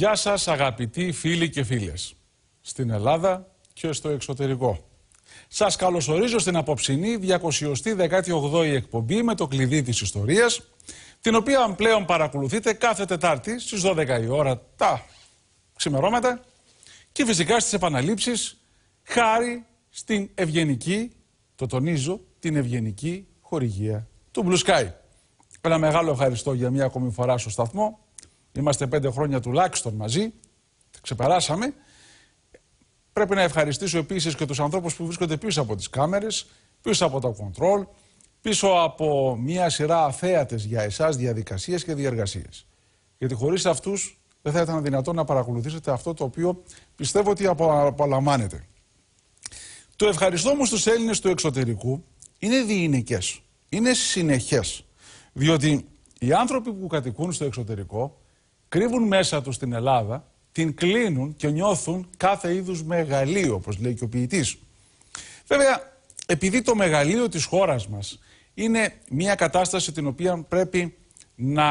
Γεια σας αγαπητοί φίλοι και φίλες στην Ελλάδα και στο εξωτερικό. Σας καλωσορίζω στην απόψινή 218η εκπομπή με το κλειδί της ιστορίας την οποία πλέον παρακολουθείτε κάθε Τετάρτη στις 12 η ώρα τα ξημερώματα και φυσικά στις επαναλήψεις χάρη στην ευγενική, το τονίζω, την ευγενική χορηγία του Blue Sky. Ένα μεγάλο ευχαριστώ για μια ακόμη φορά στο σταθμό Είμαστε πέντε χρόνια τουλάχιστον μαζί. Ξεπεράσαμε. Πρέπει να ευχαριστήσω επίσης και τους ανθρώπους που βρίσκονται πίσω από τις κάμερες, πίσω από τα κοντρόλ, πίσω από μια σειρά αθέατε για εσάς διαδικασίες και διεργασίες. Γιατί χωρίς αυτούς δεν θα ήταν δυνατόν να παρακολουθήσετε αυτό το οποίο πιστεύω ότι απολαμβάνετε. Το ευχαριστώ μου στους Έλληνες του εξωτερικού είναι διηνικές. είναι συνεχές. Διότι οι άνθρωποι που κατοικούν στο εξωτερικό κρύβουν μέσα τους την Ελλάδα, την κλείνουν και νιώθουν κάθε είδους μεγαλείο, όπως λέει και ο ποιητής. Βέβαια, επειδή το μεγαλείο της χώρας μας είναι μια κατάσταση την οποία πρέπει να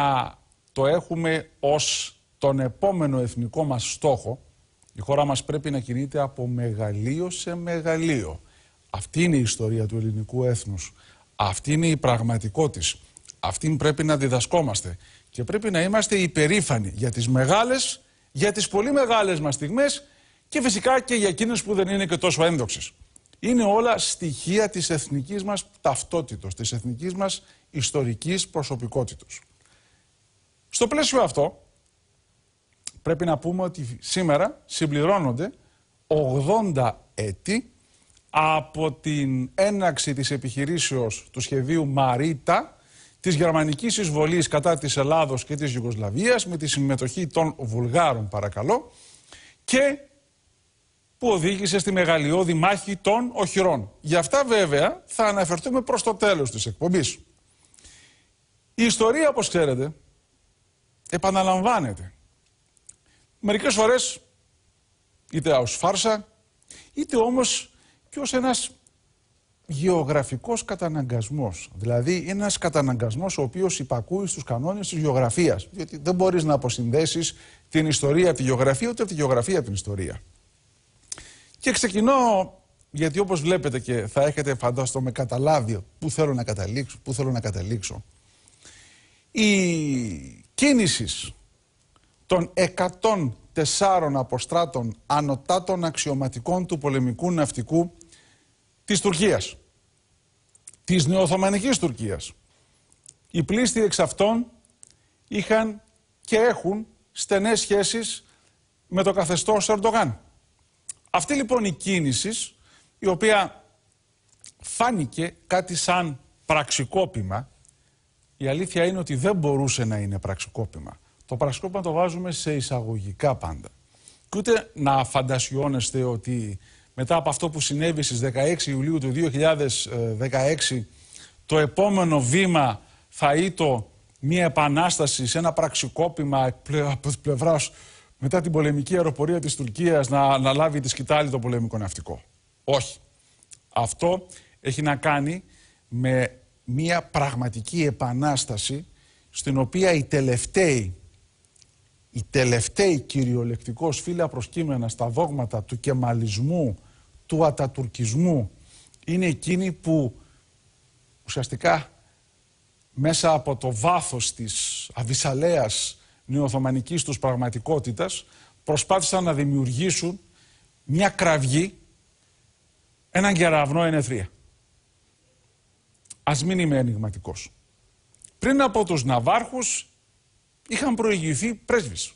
το έχουμε ως τον επόμενο εθνικό μας στόχο, η χώρα μας πρέπει να κινείται από μεγαλείο σε μεγαλείο. Αυτή είναι η ιστορία του ελληνικού έθνους. Αυτή είναι η πραγματικότητα. Αυτήν πρέπει να διδασκόμαστε. Και πρέπει να είμαστε υπερήφανοι για τις μεγάλες, για τις πολύ μεγάλες μας στιγμές και φυσικά και για εκείνες που δεν είναι και τόσο ένδοξες. Είναι όλα στοιχεία της εθνικής μας ταυτότητος, της εθνικής μας ιστορικής προσωπικότητος. Στο πλαίσιο αυτό, πρέπει να πούμε ότι σήμερα συμπληρώνονται 80 έτη από την έναξη της επιχειρήσεως του σχεδίου Μαρίτα της γερμανικής εισβολής κατά της Ελλάδος και της Ιουγκοσλαβίας με τη συμμετοχή των Βουλγάρων παρακαλώ και που οδήγησε στη μεγαλειώδη μάχη των οχυρών. Γι' αυτά βέβαια θα αναφερθούμε προς το τέλος της εκπομπής. Η ιστορία όπως ξέρετε επαναλαμβάνεται. Μερικές φορές είτε ως φάρσα είτε όμως και ως ένας γεωγραφικός καταναγκασμός. Δηλαδή είναι ένας καταναγκασμός ο οποίος υπακούει στους κανόνες της γεωγραφίας. Διότι δεν μπορείς να αποσυνδέσεις την ιστορία από τη γεωγραφία ούτε από τη γεωγραφία από την ιστορία. Και ξεκινώ, γιατί όπως βλέπετε και θα έχετε φαντάστο με καταλάβει πού θέλω να καταλήξω, πού θέλω να καταλήξω. Η κίνηση των 104 αποστράτων ανωτάτων αξιωματικών του πολεμικού ναυτικού της Τουρκίας, της νεοοθωμανικής Τουρκίας. Οι πλήστοι εξ αυτών είχαν και έχουν στενές σχέσεις με το καθεστώς Ερντογάν. Αυτή λοιπόν η κίνηση, η οποία φάνηκε κάτι σαν πραξικόπημα, η αλήθεια είναι ότι δεν μπορούσε να είναι πραξικόπημα. Το πραξικόπημα το βάζουμε σε εισαγωγικά πάντα. Και ούτε να φαντασιώνεστε ότι μετά από αυτό που συνέβη στις 16 Ιουλίου του 2016 το επόμενο βήμα θα ήταν μια επανάσταση σε ένα πραξικόπημα από την πλευράς μετά την πολεμική αεροπορία της Τουρκίας να, να λάβει τη σκητάλη το πολεμικό ναυτικό. Όχι. Αυτό έχει να κάνει με μια πραγματική επανάσταση στην οποία οι τελευταίοι οι τελευταίοι κυριολεκτικώς στα δόγματα του κεμαλισμού του ατατουρκισμού είναι εκείνη που ουσιαστικά μέσα από το βάθος της αβυσαλέας νεοοθωμανικής τους πραγματικότητας προσπάθησαν να δημιουργήσουν μια κραυγή, έναν κεραυνό ενεθρία. Ας μην είμαι ενηγματικός. Πριν από τους ναυάρχους είχαν προηγηθεί πρέσβεις,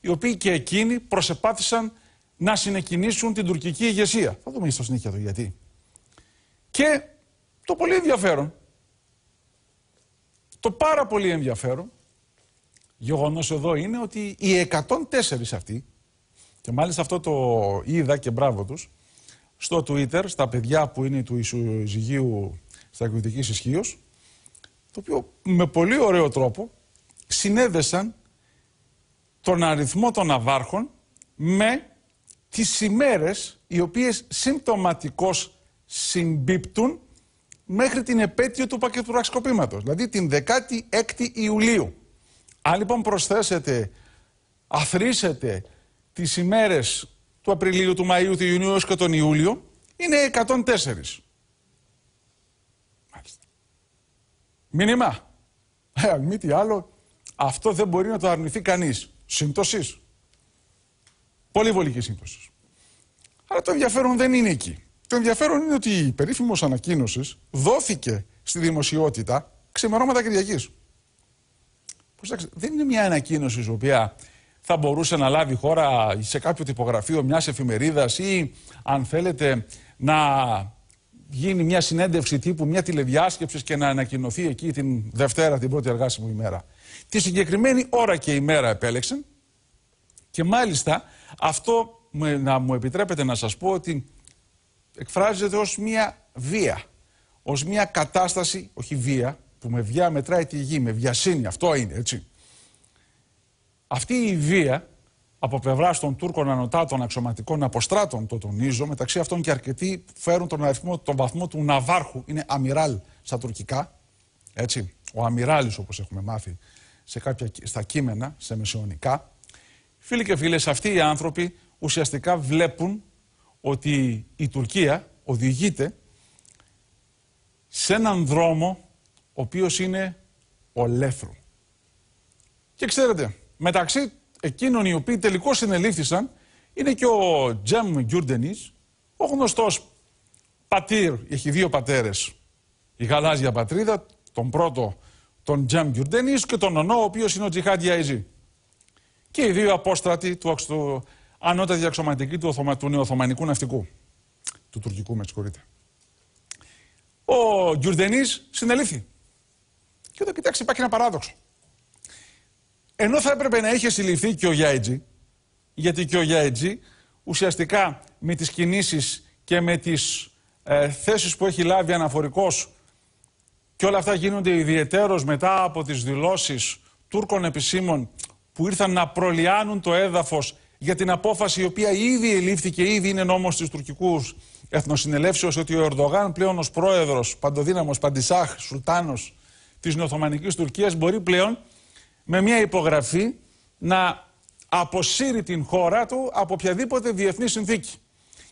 οι οποίοι και εκείνοι προσεπάθησαν να συνεκινήσουν την τουρκική ηγεσία. Θα δούμε στο συνέχεια το γιατί. Και το πολύ ενδιαφέρον, το πάρα πολύ ενδιαφέρον, γεγονός εδώ είναι ότι οι 104 αυτοί, και μάλιστα αυτό το είδα και μπράβο τους, στο Twitter, στα παιδιά που είναι του ισοζυγίου στρατιωτική ισχύως, το οποίο με πολύ ωραίο τρόπο συνέδεσαν τον αριθμό των αβάρχων με τις ημέρες οι οποίες συμπτωματικώς συμπίπτουν μέχρι την επέτειο του ραξικοπήματος, δηλαδή την 16η Ιουλίου. Αν λοιπόν προσθέσετε, αθρίσετε τις ημέρες του Απριλίου, του Μαΐου, του Ιουνίου έως και τον Ιούλιο, είναι 104. Μάλιστα. Μήνυμα. Ε, αν μη τι άλλο, αυτό δεν μπορεί να το αρνηθεί κανείς. Συμπτωσής. Πολύ βολική σύμπτωση. Αλλά το ενδιαφέρον δεν είναι εκεί. Το ενδιαφέρον είναι ότι η περίφημος ανακοίνωσης δόθηκε στη δημοσιότητα ξημερώματα Κυριακής. Προσέξτε, δεν είναι μια ανακοίνωση η οποία θα μπορούσε να λάβει χώρα σε κάποιο τυπογραφείο μιας εφημερίδας ή αν θέλετε να γίνει μια συνέντευξη τύπου, μια τηλεδιάσκεψη και να ανακοινωθεί εκεί την Δευτέρα, την πρώτη εργάσιμη ημέρα. Τη συγκεκριμένη ώρα και ημέρα επέλεξαν και μάλιστα αυτό να μου επιτρέπετε να σας πω ότι εκφράζεται ως μια βία, ως μια κατάσταση, όχι βία, που με βιά μετράει τη γη, με βιασύνη, αυτό είναι έτσι. Αυτή η βία από πλευρά των Τούρκων ανωτάτων αξιωματικών αποστράτων, το τονίζω, μεταξύ αυτών και αρκετοί φέρουν τον, αριθμό, τον βαθμό του Ναβάρχου, είναι αμυράλ στα τουρκικά, έτσι, ο αμυράλης όπως έχουμε μάθει σε στα κείμενα, σε μεσαιωνικά, Φίλοι και φίλες, αυτοί οι άνθρωποι ουσιαστικά βλέπουν ότι η Τουρκία οδηγείται σε έναν δρόμο ο οποίος είναι ολέθρου. Και ξέρετε, μεταξύ εκείνων οι οποίοι τελικώς συνελήφθησαν είναι και ο Τζέμ Γκιούρντενης, ο γνωστός πατήρ, έχει δύο πατέρες, η γαλάζια πατρίδα, τον πρώτο τον Τζέμ Γκιουρντενής και τον ονό ο οποίος είναι ο Τζιχάντ Γιαϊζή και οι δύο απόστρατοι του, του ανώτατη του, οθωμα, του νεοοθωμανικού ναυτικού. Του τουρκικού, με συγχωρείτε. Ο Γκιουρδενή συνελήφθη. Και εδώ, κοιτάξτε, υπάρχει ένα παράδοξο. Ενώ θα έπρεπε να είχε συλληφθεί και ο Γιάιτζη, γιατί και ο Γιάιτζη ουσιαστικά με τις κινήσεις και με τις ε, θέσεις που έχει λάβει αναφορικός και όλα αυτά γίνονται ιδιαιτέρως μετά από τις δηλώσεις Τούρκων επισήμων που ήρθαν να προλιάνουν το έδαφος για την απόφαση η οποία ήδη ελήφθηκε, ήδη είναι νόμος της τουρκικούς εθνοσυνελεύσεως ότι ο Ερντογάν πλέον ως πρόεδρος, παντοδύναμος, παντισάχ, σουλτάνος της Νοοθωμανική Τουρκίας μπορεί πλέον με μια υπογραφή να αποσύρει την χώρα του από οποιαδήποτε διεθνή συνθήκη.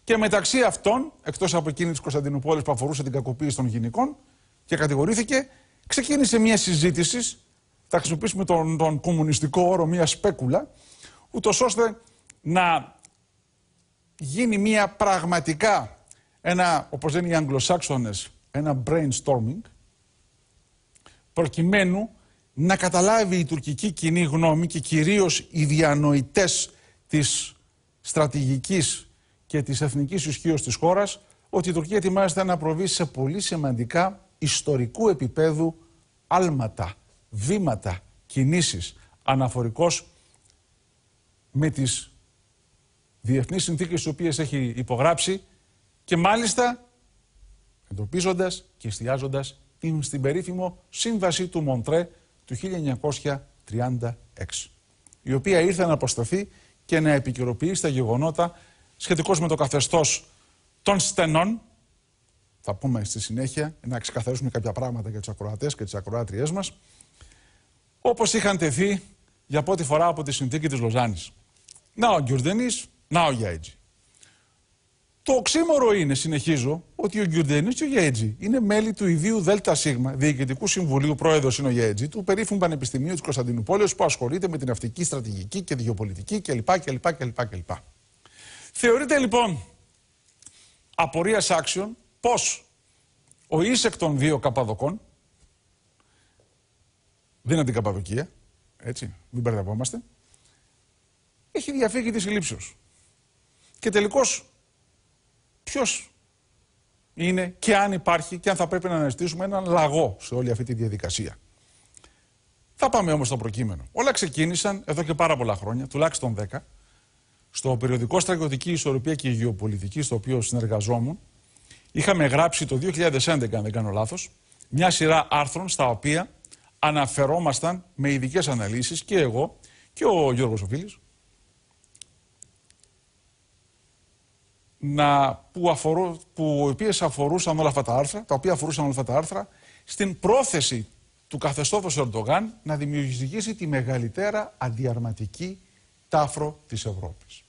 Και μεταξύ αυτών, εκτός από εκείνη της Κωνσταντινούπολης που αφορούσε την κακοποίηση των γυναικών και κατηγορήθηκε, ξεκίνησε μια συζήτηση θα χρησιμοποιήσουμε τον, τον κομμουνιστικό όρο μια σπέκουλα, ούτως ώστε να γίνει μια πραγματικά, ένα, όπως λένε οι Αγγλοσάξονες, ένα brainstorming, προκειμένου να καταλάβει η τουρκική κοινή γνώμη και κυρίως οι διανοητές της στρατηγικής και της εθνικής ισχύως της χώρας ότι η Τουρκία ετοιμάζεται να προβεί σε πολύ σημαντικά ιστορικού επίπεδου άλματα βήματα, κινήσεις αναφορικώς με τις διεθνείς συνθήκες τις οποίες έχει υπογράψει και μάλιστα εντοπίζοντας και εστιάζοντας στην περίφημο Σύμβαση του Μοντρέ του 1936, η οποία ήρθε να αποσταθεί και να επικαιροποιήσει στα γεγονότα σχετικώς με το καθεστώς των στενών, θα πούμε στη συνέχεια, να ξεκαθαρίσουμε κάποια πράγματα για τους ακροατές και τις ακροάτριές μας, όπως είχαν τεθεί για πρώτη φορά από τη συνθήκη της Λοζάνης. Να ο Γκιουρδενής, να ο Γιάιτζη. Το οξύμορο είναι, συνεχίζω, ότι ο Γκιουρδενής και ο Γιέτζη είναι μέλη του ιδίου ΔΣ, Διοικητικού Συμβουλίου, πρόεδρος είναι ο Γιέτζη, του περίφημου Πανεπιστημίου της Κωνσταντινούπολης που ασχολείται με την αυτική, στρατηγική και γεωπολιτική κλπ. κλπ. Θεωρείται λοιπόν απορίας άξιων πω ο ίσεκ των δύο καπαδοκών, δεν είναι την Καπαδοκία. Έτσι, μην μπερδευόμαστε. Έχει διαφύγει της συλλήψεω. Και τελικώς, ποιος είναι και αν υπάρχει και αν θα πρέπει να αναζητήσουμε έναν λαγό σε όλη αυτή τη διαδικασία. Θα πάμε όμως στο προκείμενο. Όλα ξεκίνησαν εδώ και πάρα πολλά χρόνια, τουλάχιστον 10, στο περιοδικό Στρατιωτική Ισορροπία και Γεωπολιτική, στο οποίο συνεργαζόμουν. Είχαμε γράψει το 2011, αν δεν κάνω λάθος, μια σειρά άρθρων στα οποία αναφερόμασταν με ειδικές αναλύσεις και εγώ και ο Γιώργος Οφίλης που, αφορού, που οποίες αφορούσαν όλα αυτά τα άρθρα, τα οποία αφορούσαν όλα αυτά τα άρθρα στην πρόθεση του καθεστώτος Ερντογάν να δημιουργήσει τη μεγαλύτερα αντιαρματική τάφρο της Ευρώπης.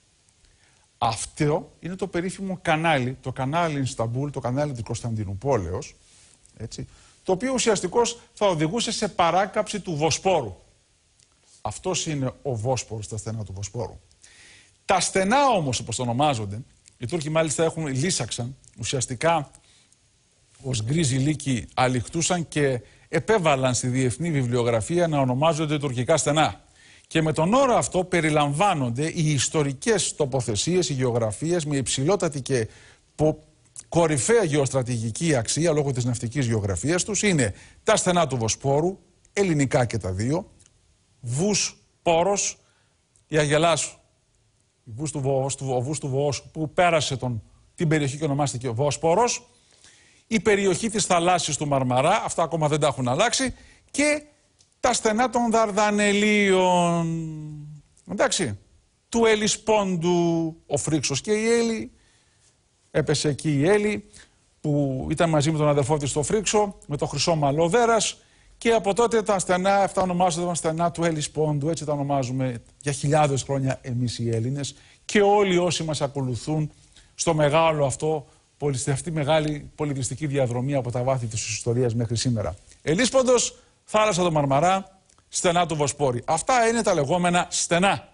Αυτό είναι το περίφημο κανάλι, το κανάλι Ινσταμπούλ, το κανάλι της Κωνσταντινούπολεως, έτσι, το οποίο ουσιαστικό θα οδηγούσε σε παράκαψη του Βοσπόρου. Αυτός είναι ο Βόσπορος, τα στενά του Βοσπόρου. Τα στενά όμως, όπως το ονομάζονται, οι Τούρκοι μάλιστα έχουν λύσαξαν, ουσιαστικά ως γκρίζοι λύκοι αληχτούσαν και επέβαλαν στη διεθνή βιβλιογραφία να ονομάζονται τουρκικά στενά. Και με τον όρο αυτό περιλαμβάνονται οι ιστορικές τοποθεσίες, οι γεωγραφίες με υψηλότατη και κορυφαία γεωστρατηγική αξία λόγω της ναυτικής γεωγραφίας τους είναι τα στενά του Βοσπόρου, ελληνικά και τα δύο, βούς πόρος, η ο η βούς του, Βοός, που πέρασε τον, την περιοχή και ονομάστηκε Βόσπορος, η περιοχή της θαλάσσης του Μαρμαρά, αυτά ακόμα δεν τα έχουν αλλάξει, και τα στενά των Δαρδανελίων, εντάξει, του Ελισπόντου, ο Φρίξος και η Έλλη, Έπεσε εκεί η Έλλη που ήταν μαζί με τον αδερφό της στο Φρίξο, με το χρυσό μαλλό και από τότε τα στενά, αυτά ονομάζονται στενά του Έλλης Πόντου, έτσι τα ονομάζουμε για χιλιάδες χρόνια εμείς οι Έλληνες και όλοι όσοι μας ακολουθούν στο μεγάλο αυτό, αυτή μεγάλη πολιτιστική διαδρομή από τα βάθη της ιστορίας μέχρι σήμερα. Ελισπόντος, θάλασσα του Μαρμαρά, στενά του Βοσπόρη. Αυτά είναι τα λεγόμενα στενά.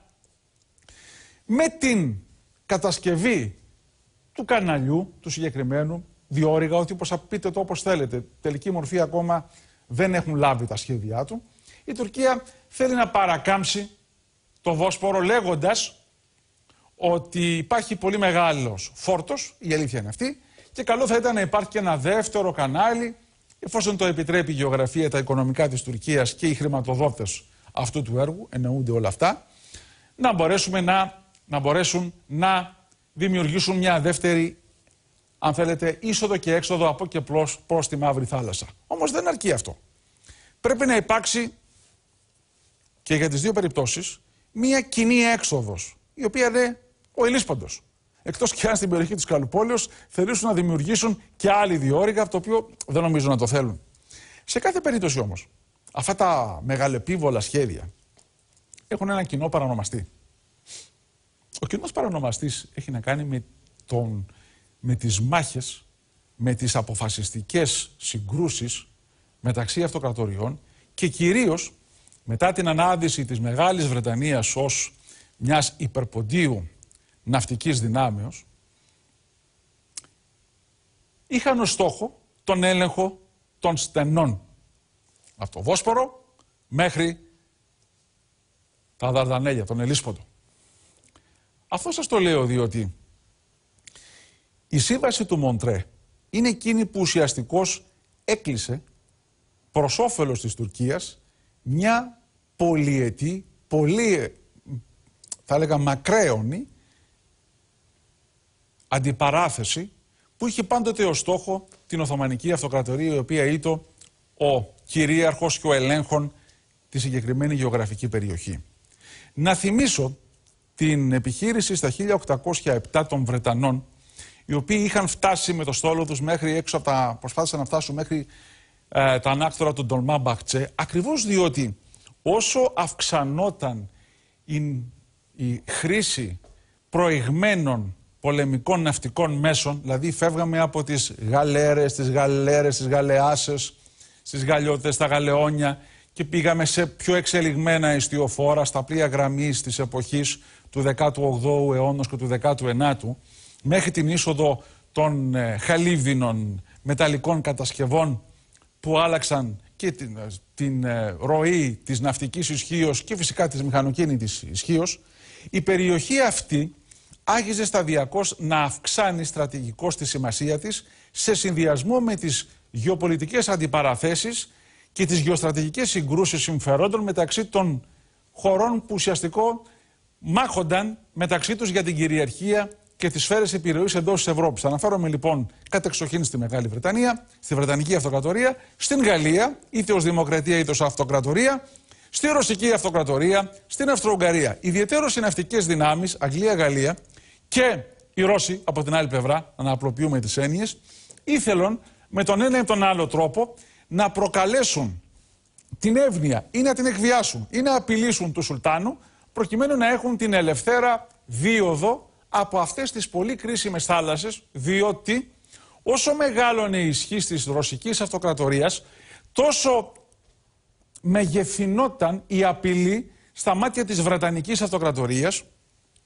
Με την κατασκευή του καναλιού, του συγκεκριμένου, διόρυγα ότι όπως πείτε το όπως θέλετε, τελική μορφή ακόμα δεν έχουν λάβει τα σχέδιά του. Η Τουρκία θέλει να παρακάμψει το Βόσπορο λέγοντας ότι υπάρχει πολύ μεγάλος φόρτος, η αλήθεια είναι αυτή, και καλό θα ήταν να υπάρχει και ένα δεύτερο κανάλι, εφόσον το επιτρέπει η γεωγραφία, τα οικονομικά της Τουρκίας και οι χρηματοδότες αυτού του έργου, εννοούνται όλα αυτά, να μπορέσουμε να, να, μπορέσουν να δημιουργήσουν μια δεύτερη, αν θέλετε, είσοδο και έξοδο από και προς τη Μαύρη Θάλασσα. Όμως δεν αρκεί αυτό. Πρέπει να υπάρξει και για τις δύο περιπτώσεις μια κοινή έξοδος, η οποία δεν ο Ελίσπαντος. Εκτός και αν στην περιοχή της Καλουπόλεως θελήσουν να δημιουργήσουν και άλλη διόρυγα, το οποίο δεν νομίζω να το θέλουν. Σε κάθε περίπτωση όμως, αυτά τα μεγαλεπίβολα σχέδια έχουν ένα κοινό παρανομαστή. Ο κοινός παρανομαστής έχει να κάνει με, τον, με τις μάχες, με τις αποφασιστικές συγκρούσεις μεταξύ αυτοκρατοριών και κυρίως μετά την ανάδυση της Μεγάλης Βρετανίας ως μιας υπερποντίου ναυτικής δυνάμεως είχαν ως στόχο τον έλεγχο των στενών από το Βόσπορο μέχρι τα Δαρδανέλια, τον Ελίσποντο. Αυτό σας το λέω διότι η σύμβαση του Μοντρέ είναι εκείνη που ουσιαστικώς έκλεισε προς όφελος της Τουρκίας μια πολυετή, πολύ θα έλεγα μακραίωνη αντιπαράθεση που είχε πάντοτε ως στόχο την Οθωμανική Αυτοκρατορία η οποία ήταν ο κυρίαρχος και ο ελέγχων της συγκεκριμένη γεωγραφική περιοχή. Να θυμίσω την επιχείρηση στα 1807 των Βρετανών, οι οποίοι είχαν φτάσει με το στόλο τους μέχρι έξω από τα... προσπάθησαν να φτάσουν μέχρι ε, τα ανάκτορα του Ντολμά Μπαχτσέ, ακριβώς διότι όσο αυξανόταν η, η χρήση προηγμένων πολεμικών ναυτικών μέσων, δηλαδή φεύγαμε από τις γαλέρες, τις γαλέρες, τις γαλεάσες, στις γαλιώτες, τα γαλεόνια και πήγαμε σε πιο εξελιγμένα ιστιοφόρα, στα πλοία γραμμής της εποχής του 18ου αιώνα και του 19ου μέχρι την είσοδο των ε, χαλίβδινων μεταλλικών κατασκευών που άλλαξαν και την, ε, την ε, ροή της ναυτικής ισχύως και φυσικά της μηχανοκίνητης ισχύως, η περιοχή αυτή άγιζε σταδιακώς να αυξάνει στρατηγικώς τη σημασία της σε συνδυασμό με τις γεωπολιτικές αντιπαραθέσεις και τις γεωστρατηγικές συγκρούσεις συμφερόντων μεταξύ των χωρών που ουσιαστικό μάχονταν μεταξύ τους για την κυριαρχία και τις σφαίρες επιρροής εντός της Ευρώπης. Αναφέρομαι λοιπόν κατεξοχήν στη Μεγάλη Βρετανία, στη Βρετανική Αυτοκρατορία, στην Γαλλία, είτε ως Δημοκρατία είτε ως Αυτοκρατορία, στη Ρωσική Αυτοκρατορία, στην Αυστρο-Ουγγαρία. Ιδιαίτερως οι ναυτικές δυνάμεις, Αγγλία-Γαλλία και οι Ρώσοι από την άλλη πλευρά, να απλοποιούμε τις έννοιες, ήθελαν με τον ένα ή τον άλλο τρόπο να προκαλέσουν την εύνοια ή να την εκβιάσουν ή να απειλήσουν του Σουλτάνου προκειμένου να έχουν την ελευθέρα δίωδο από αυτές τις πολύ κρίσιμες θάλασσες, διότι όσο μεγάλωνε η ισχύ της ρωσικής αυτοκρατορίας, τόσο μεγεθυνόταν η απειλή στα μάτια της Βρετανικής αυτοκρατορίας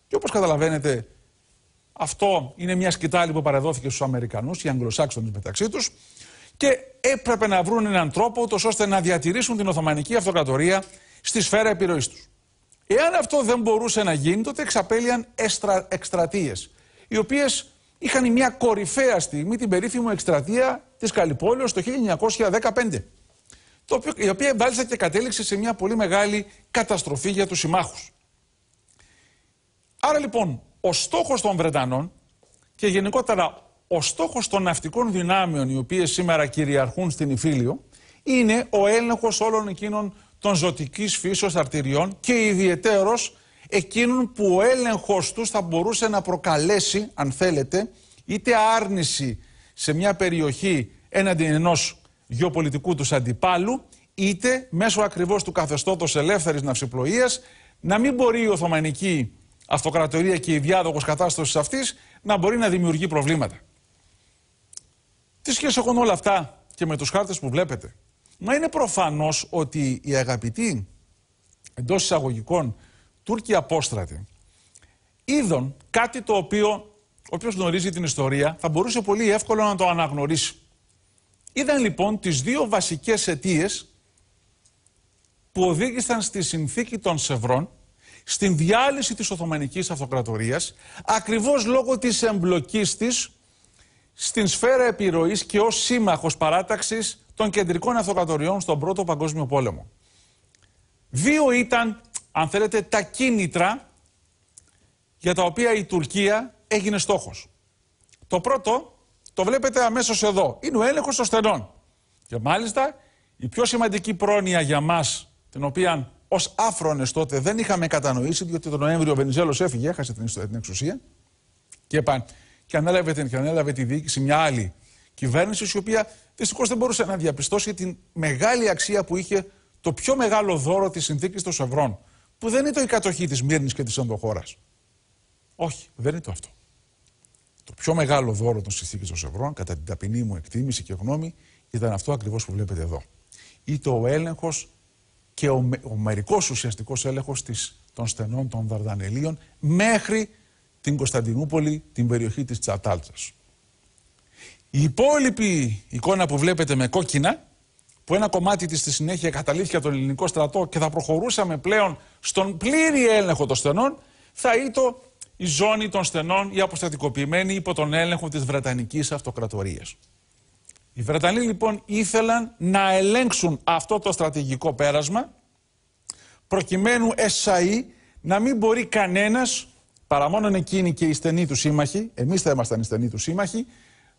και όπως καταλαβαίνετε αυτό είναι μια σκητάλη που παραδόθηκε στους Αμερικανούς, οι Αγγλοσάξονες μεταξύ τους και έπρεπε να βρουν έναν τρόπο ώστε να διατηρήσουν την Οθωμανική Αυτοκρατορία στη σφαίρα επιρροής τους. Εάν αυτό δεν μπορούσε να γίνει, τότε εξαπέλυαν εστρα, εκστρατείες, οι οποίες είχαν μια κορυφαία στιγμή την περίφημη εκστρατεία της Καλυπόλεω το 1915. Το οποίο, η οποία βάλιστα και κατέληξε σε μια πολύ μεγάλη καταστροφή για τους συμμάχους. Άρα λοιπόν, ο στόχος των Βρετανών και γενικότερα ο στόχος των ναυτικών δυνάμεων, οι οποίες σήμερα κυριαρχούν στην Ιφίλιο, είναι ο έλεγχος όλων εκείνων των ζωτικής φύσεως αρτηριών και ιδιαιτέρως εκείνων που ο έλεγχος τους θα μπορούσε να προκαλέσει, αν θέλετε, είτε άρνηση σε μια περιοχή έναντι ενός γεωπολιτικού τους αντιπάλου, είτε μέσω ακριβώς του καθεστώτος ελεύθερης ναυσιπλοείας να μην μπορεί η Οθωμανική Αυτοκρατορία και η διάδοχος κατάστασης αυτής να μπορεί να δημιουργεί προβλήματα. Τι σχέση έχουν όλα αυτά και με τους χάρτες που βλέπετε. Μα είναι προφανώς ότι οι αγαπητοί εντός εισαγωγικών Τούρκοι απόστρατη είδαν κάτι το οποίο όποιο γνωρίζει την ιστορία θα μπορούσε πολύ εύκολο να το αναγνωρίσει. Είδαν λοιπόν τις δύο βασικές αιτίες που οδήγησαν στη συνθήκη των Σευρών στην διάλυση της Οθωμανικής Αυτοκρατορίας ακριβώς λόγω της εμπλοκής της στην σφαίρα επιρροής και ως σύμμαχος παράταξης των κεντρικών αυτοκρατοριών στον Πρώτο Παγκόσμιο Πόλεμο. Δύο ήταν, αν θέλετε, τα κίνητρα για τα οποία η Τουρκία έγινε στόχος. Το πρώτο το βλέπετε αμέσως εδώ. Είναι ο έλεγχος των στενών. Και μάλιστα η πιο σημαντική πρόνοια για μας, την οποία ως άφρονες τότε δεν είχαμε κατανοήσει, διότι τον Νοέμβριο ο Βενιζέλος έφυγε, έχασε την εξουσία και, και, ανέλαβε την... και ανέλαβε τη διοίκηση μια άλλη κυβέρνησης, η οποία δυστυχώς δεν μπορούσε να διαπιστώσει την μεγάλη αξία που είχε το πιο μεγάλο δώρο της συνθήκης των Σευρών, που δεν ήταν η κατοχή της Μύρνης και της Ενδοχώρας. Όχι, δεν ήταν αυτό. Το πιο μεγάλο δώρο των συνθήκης των Σευρών, κατά την ταπεινή μου εκτίμηση και γνώμη, ήταν αυτό ακριβώς που βλέπετε εδώ. Είτε ο έλεγχος και ο, με, ο μερικός ουσιαστικός έλεγχος των στενών των Δαρδανελίων μέχρι την Κωνσταντινούπολη, την περιοχή της Τσατάλτσας. Η υπόλοιπη εικόνα που βλέπετε με κόκκινα, που ένα κομμάτι της στη συνέχεια καταλήφθηκε από τον ελληνικό στρατό και θα προχωρούσαμε πλέον στον πλήρη έλεγχο των στενών, θα ήταν η ζώνη των στενών, η αποστατικοποιημένη υπό τον έλεγχο της Βρετανικής Αυτοκρατορίας. Οι Βρετανοί λοιπόν ήθελαν να ελέγξουν αυτό το στρατηγικό πέρασμα προκειμένου εσαΐ να μην μπορεί κανένας, παρά μόνο εκείνοι και οι στενοί του σύμμαχοι, εμείς θα ήμασταν οι στενοί του σύμμαχοι,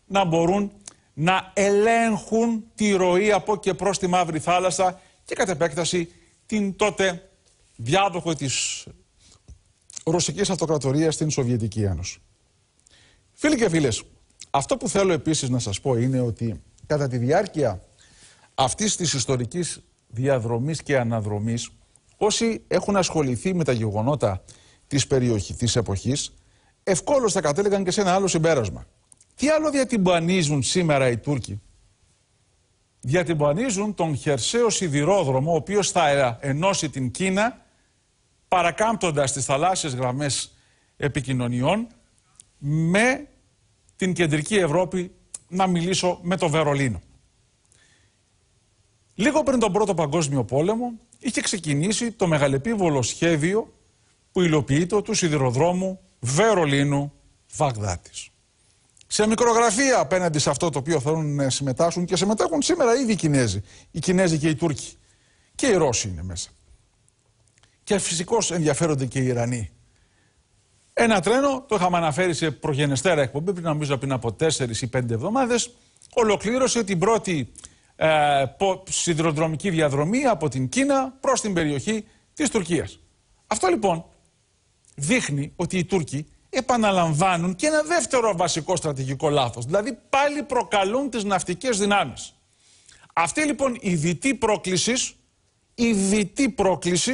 να μπορούν να ελέγχουν τη ροή από και προς τη Μαύρη Θάλασσα και κατ' επέκταση την τότε διάδοχο της Ρωσικής Αυτοκρατορίας στην Σοβιετική Ένωση. Φίλοι και φίλες, αυτό που θέλω επίσης να σας πω είναι ότι κατά τη διάρκεια αυτής της ιστορικής διαδρομής και αναδρομής όσοι έχουν ασχοληθεί με τα γεγονότα της περιοχής της εποχής ευκόλως θα κατέλεγαν και σε ένα άλλο συμπέρασμα. Τι άλλο διατυμπανίζουν σήμερα οι Τούρκοι. Διατυμπανίζουν τον χερσαίο σιδηρόδρομο, ο οποίος θα ενώσει την Κίνα, παρακάμπτοντας τις θαλάσσιες γραμμές επικοινωνιών, με την κεντρική Ευρώπη, να μιλήσω με το Βερολίνο. Λίγο πριν τον Πρώτο Παγκόσμιο Πόλεμο, είχε ξεκινήσει το μεγαλεπίβολο σχέδιο που υλοποιείται του σιδηροδρόμου Βερολίνου-Βαγδάτης σε μικρογραφία απέναντι σε αυτό το οποίο θέλουν να συμμετάσχουν και συμμετέχουν σήμερα ήδη οι Κινέζοι, οι Κινέζοι και οι Τούρκοι. Και οι Ρώσοι είναι μέσα. Και φυσικώς ενδιαφέρονται και οι Ιρανοί. Ένα τρένο, το είχαμε αναφέρει σε προγενεστέρα εκπομπή, πριν νομίζω πριν από 4 ή πέντε εβδομάδες, ολοκλήρωσε την πρώτη ε, σιδηροδρομική διαδρομή από την Κίνα προς την περιοχή της Τουρκίας. Αυτό λοιπόν δείχνει ότι οι Τούρκοι επαναλαμβάνουν και ένα δεύτερο βασικό στρατηγικό λάθος. Δηλαδή πάλι προκαλούν τις ναυτικές δυνάμεις. Αυτή λοιπόν η δυτή πρόκλησης, η δυτή πρόκληση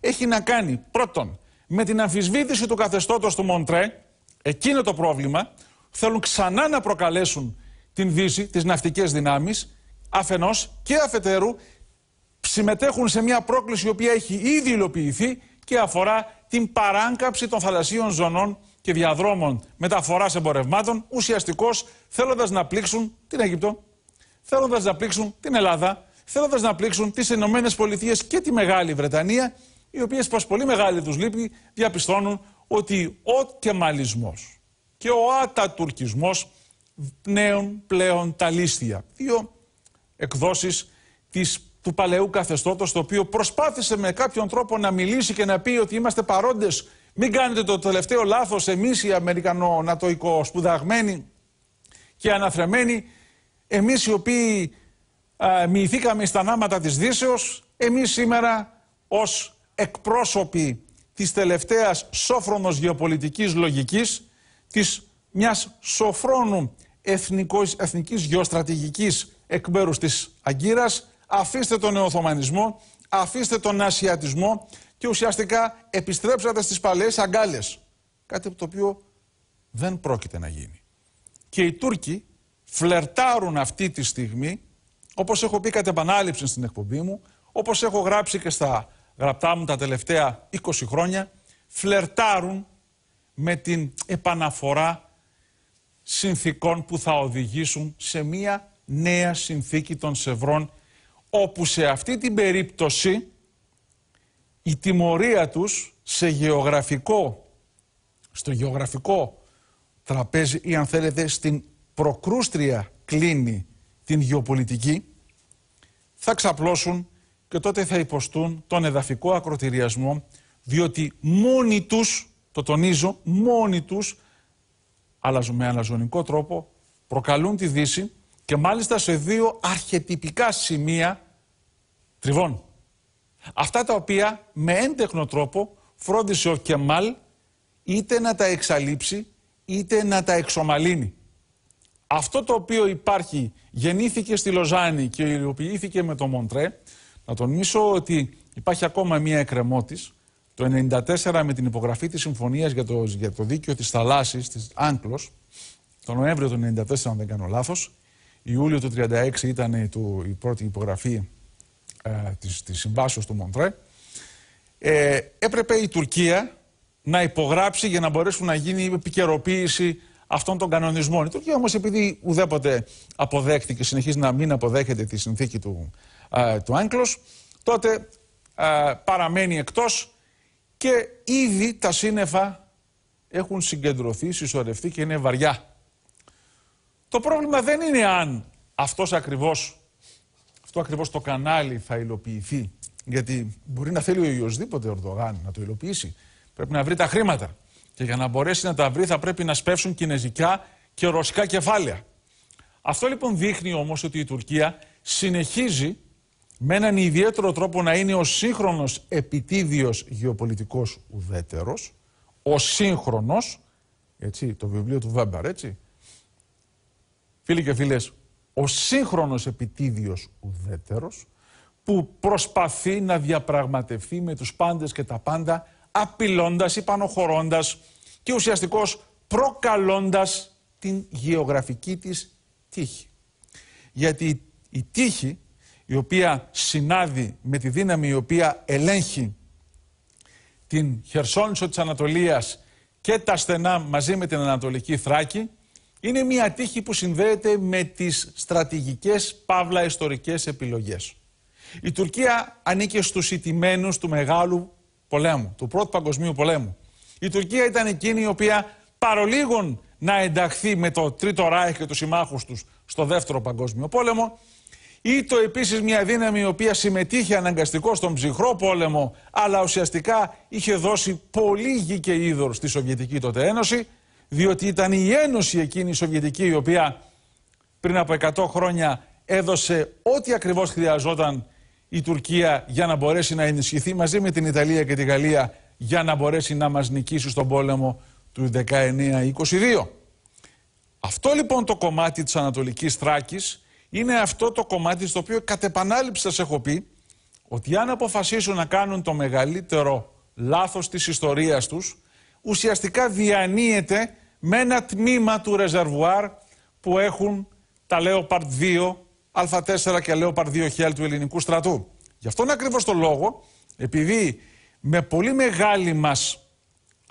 έχει να κάνει πρώτον με την αμφισβήτηση του καθεστώτος του Μοντρέ, εκείνο το πρόβλημα, θέλουν ξανά να προκαλέσουν την Δύση, τις ναυτικές δυνάμεις, αφενός και αφετέρου συμμετέχουν σε μια πρόκληση η οποία έχει ήδη υλοποιηθεί και αφορά την παράγκαψη των θαλασσίων ζωνών και διαδρόμων μεταφοράς εμπορευμάτων, ουσιαστικώς θέλοντας να πλήξουν την Αίγυπτο, θέλοντας να πλήξουν την Ελλάδα, θέλοντας να πλήξουν τις Ηνωμένες Πολιτείες και τη Μεγάλη Βρετανία, οι οποίες προς πολύ μεγάλη τους λύπη διαπιστώνουν ότι ο κεμαλισμός και ο ατατουρκισμός πνέουν πλέον τα λίστια. Δύο εκδόσεις του παλαιού καθεστώτος, το οποίο προσπάθησε με κάποιον τρόπο να μιλήσει και να πει ότι είμαστε παρόντες μην κάνετε το τελευταίο λάθος εμείς οι Αμερικανο-Νατοϊκο σπουδαγμένοι και αναθρεμένοι, εμείς οι οποίοι μοιηθήκαμε στα νάματα της Δύσεως, εμείς σήμερα ως εκπρόσωποι της τελευταίας σόφρονος γεωπολιτικής λογικής, της μιας σοφρόνου εθνικός, εθνικής γεωστρατηγικής εκ της Αγκύρας, αφήστε τον νεοθωμανισμό, αφήστε τον ασιατισμό, και ουσιαστικά επιστρέψατε στις παλαιές αγκάλες. Κάτι το οποίο δεν πρόκειται να γίνει. Και οι Τούρκοι φλερτάρουν αυτή τη στιγμή, όπως έχω πει κατά επανάληψη στην εκπομπή μου, όπως έχω γράψει και στα γραπτά μου τα τελευταία 20 χρόνια, φλερτάρουν με την επαναφορά συνθήκων που θα οδηγήσουν σε μία νέα συνθήκη των Σευρών, όπου σε αυτή την περίπτωση η τιμωρία τους σε γεωγραφικό, στο γεωγραφικό τραπέζι ή αν θέλετε στην προκρούστρια κλίνη την γεωπολιτική θα ξαπλώσουν και τότε θα υποστούν τον εδαφικό ακροτηριασμό διότι μόνοι τους, το τονίζω, μόνοι τους με αλαζονικό τρόπο προκαλούν τη Δύση και μάλιστα σε δύο αρχετυπικά σημεία τριβών. Αυτά τα οποία με έντεχνο τρόπο φρόντισε ο Κεμάλ είτε να τα εξαλείψει είτε να τα εξομαλύνει. Αυτό το οποίο υπάρχει γεννήθηκε στη Λοζάνη και υλοποιήθηκε με το Μοντρέ. Να τονίσω ότι υπάρχει ακόμα μία εκκρεμότης. Το 1994 με την υπογραφή της συμφωνίας για το, για το δίκαιο της θαλάσσης, της Άγκλος, τον Νοέμβριο του 1994 αν δεν κάνω λάθος, Ιούλιο του 1936 ήταν η πρώτη υπογραφή ε, της, συμβάσεως του Μοντρέ, ε, έπρεπε η Τουρκία να υπογράψει για να μπορέσουν να γίνει η επικαιροποίηση αυτών των κανονισμών. Η Τουρκία όμως επειδή ουδέποτε αποδέχτηκε και συνεχίζει να μην αποδέχεται τη συνθήκη του, ε, του τότε ε, παραμένει εκτός και ήδη τα σύννεφα έχουν συγκεντρωθεί, συσσωρευτεί και είναι βαριά. Το πρόβλημα δεν είναι αν αυτός ακριβώς αυτό ακριβώς το κανάλι θα υλοποιηθεί. Γιατί μπορεί να θέλει ο ιωσδήποτε Ορδογάν να το υλοποιήσει. Πρέπει να βρει τα χρήματα. Και για να μπορέσει να τα βρει θα πρέπει να σπεύσουν κινέζικα και ρωσικά κεφάλαια. Αυτό λοιπόν δείχνει όμως ότι η Τουρκία συνεχίζει με έναν ιδιαίτερο τρόπο να είναι ο σύγχρονος επιτίδιος γεωπολιτικός ουδέτερος, ο σύγχρονος, έτσι, το βιβλίο του Βέμπαρ, έτσι. Φίλοι και φίλες, ο σύγχρονος επιτίδιος ουδέτερος που προσπαθεί να διαπραγματευτεί με τους πάντες και τα πάντα απειλώντας ή πανοχωρώντας και ουσιαστικώς προκαλώντας την γεωγραφική της τύχη. Γιατί η τύχη η οποία συνάδει με τη δύναμη η οποία ελέγχει την Χερσόνησο της Ανατολίας και τα στενά μαζί με την Ανατολική Θράκη είναι μια τύχη που συνδέεται με τις στρατηγικές παύλα ιστορικές επιλογές. Η Τουρκία ανήκε στους ιτημένους του Μεγάλου Πολέμου, του Πρώτου Παγκοσμίου Πολέμου. Η Τουρκία ήταν εκείνη η οποία παρολίγων να ενταχθεί με το Τρίτο Ράιχ και τους συμμάχους τους στο Δεύτερο Παγκόσμιο Πόλεμο, ή το επίσης μια δύναμη η οποία συμμετείχε αναγκαστικό στον ψυχρό πόλεμο, αλλά ουσιαστικά είχε δώσει πολύ γη και είδωρ στη Σοβιετική τότε Ένωση, διότι ήταν η Ένωση εκείνη η Σοβιετική η οποία πριν από 100 χρόνια έδωσε ό,τι ακριβώς χρειαζόταν η Τουρκία για να μπορέσει να ενισχυθεί μαζί με την Ιταλία και τη Γαλλία για να μπορέσει να μας νικήσει στον πόλεμο του 1922. Αυτό λοιπόν το κομμάτι της Ανατολικής Θράκης είναι αυτό το κομμάτι στο οποίο κατ' επανάληψη σας έχω πει ότι αν αποφασίσουν να κάνουν το μεγαλύτερο λάθος της ιστορίας τους ουσιαστικά διανύεται με ένα τμήμα του ρεζερβουάρ που έχουν τα Leopard 2, Α4 και Leopard 2 χέλ του ελληνικού στρατού. Γι' αυτόν ακριβώς το λόγο, επειδή με πολύ μεγάλη μας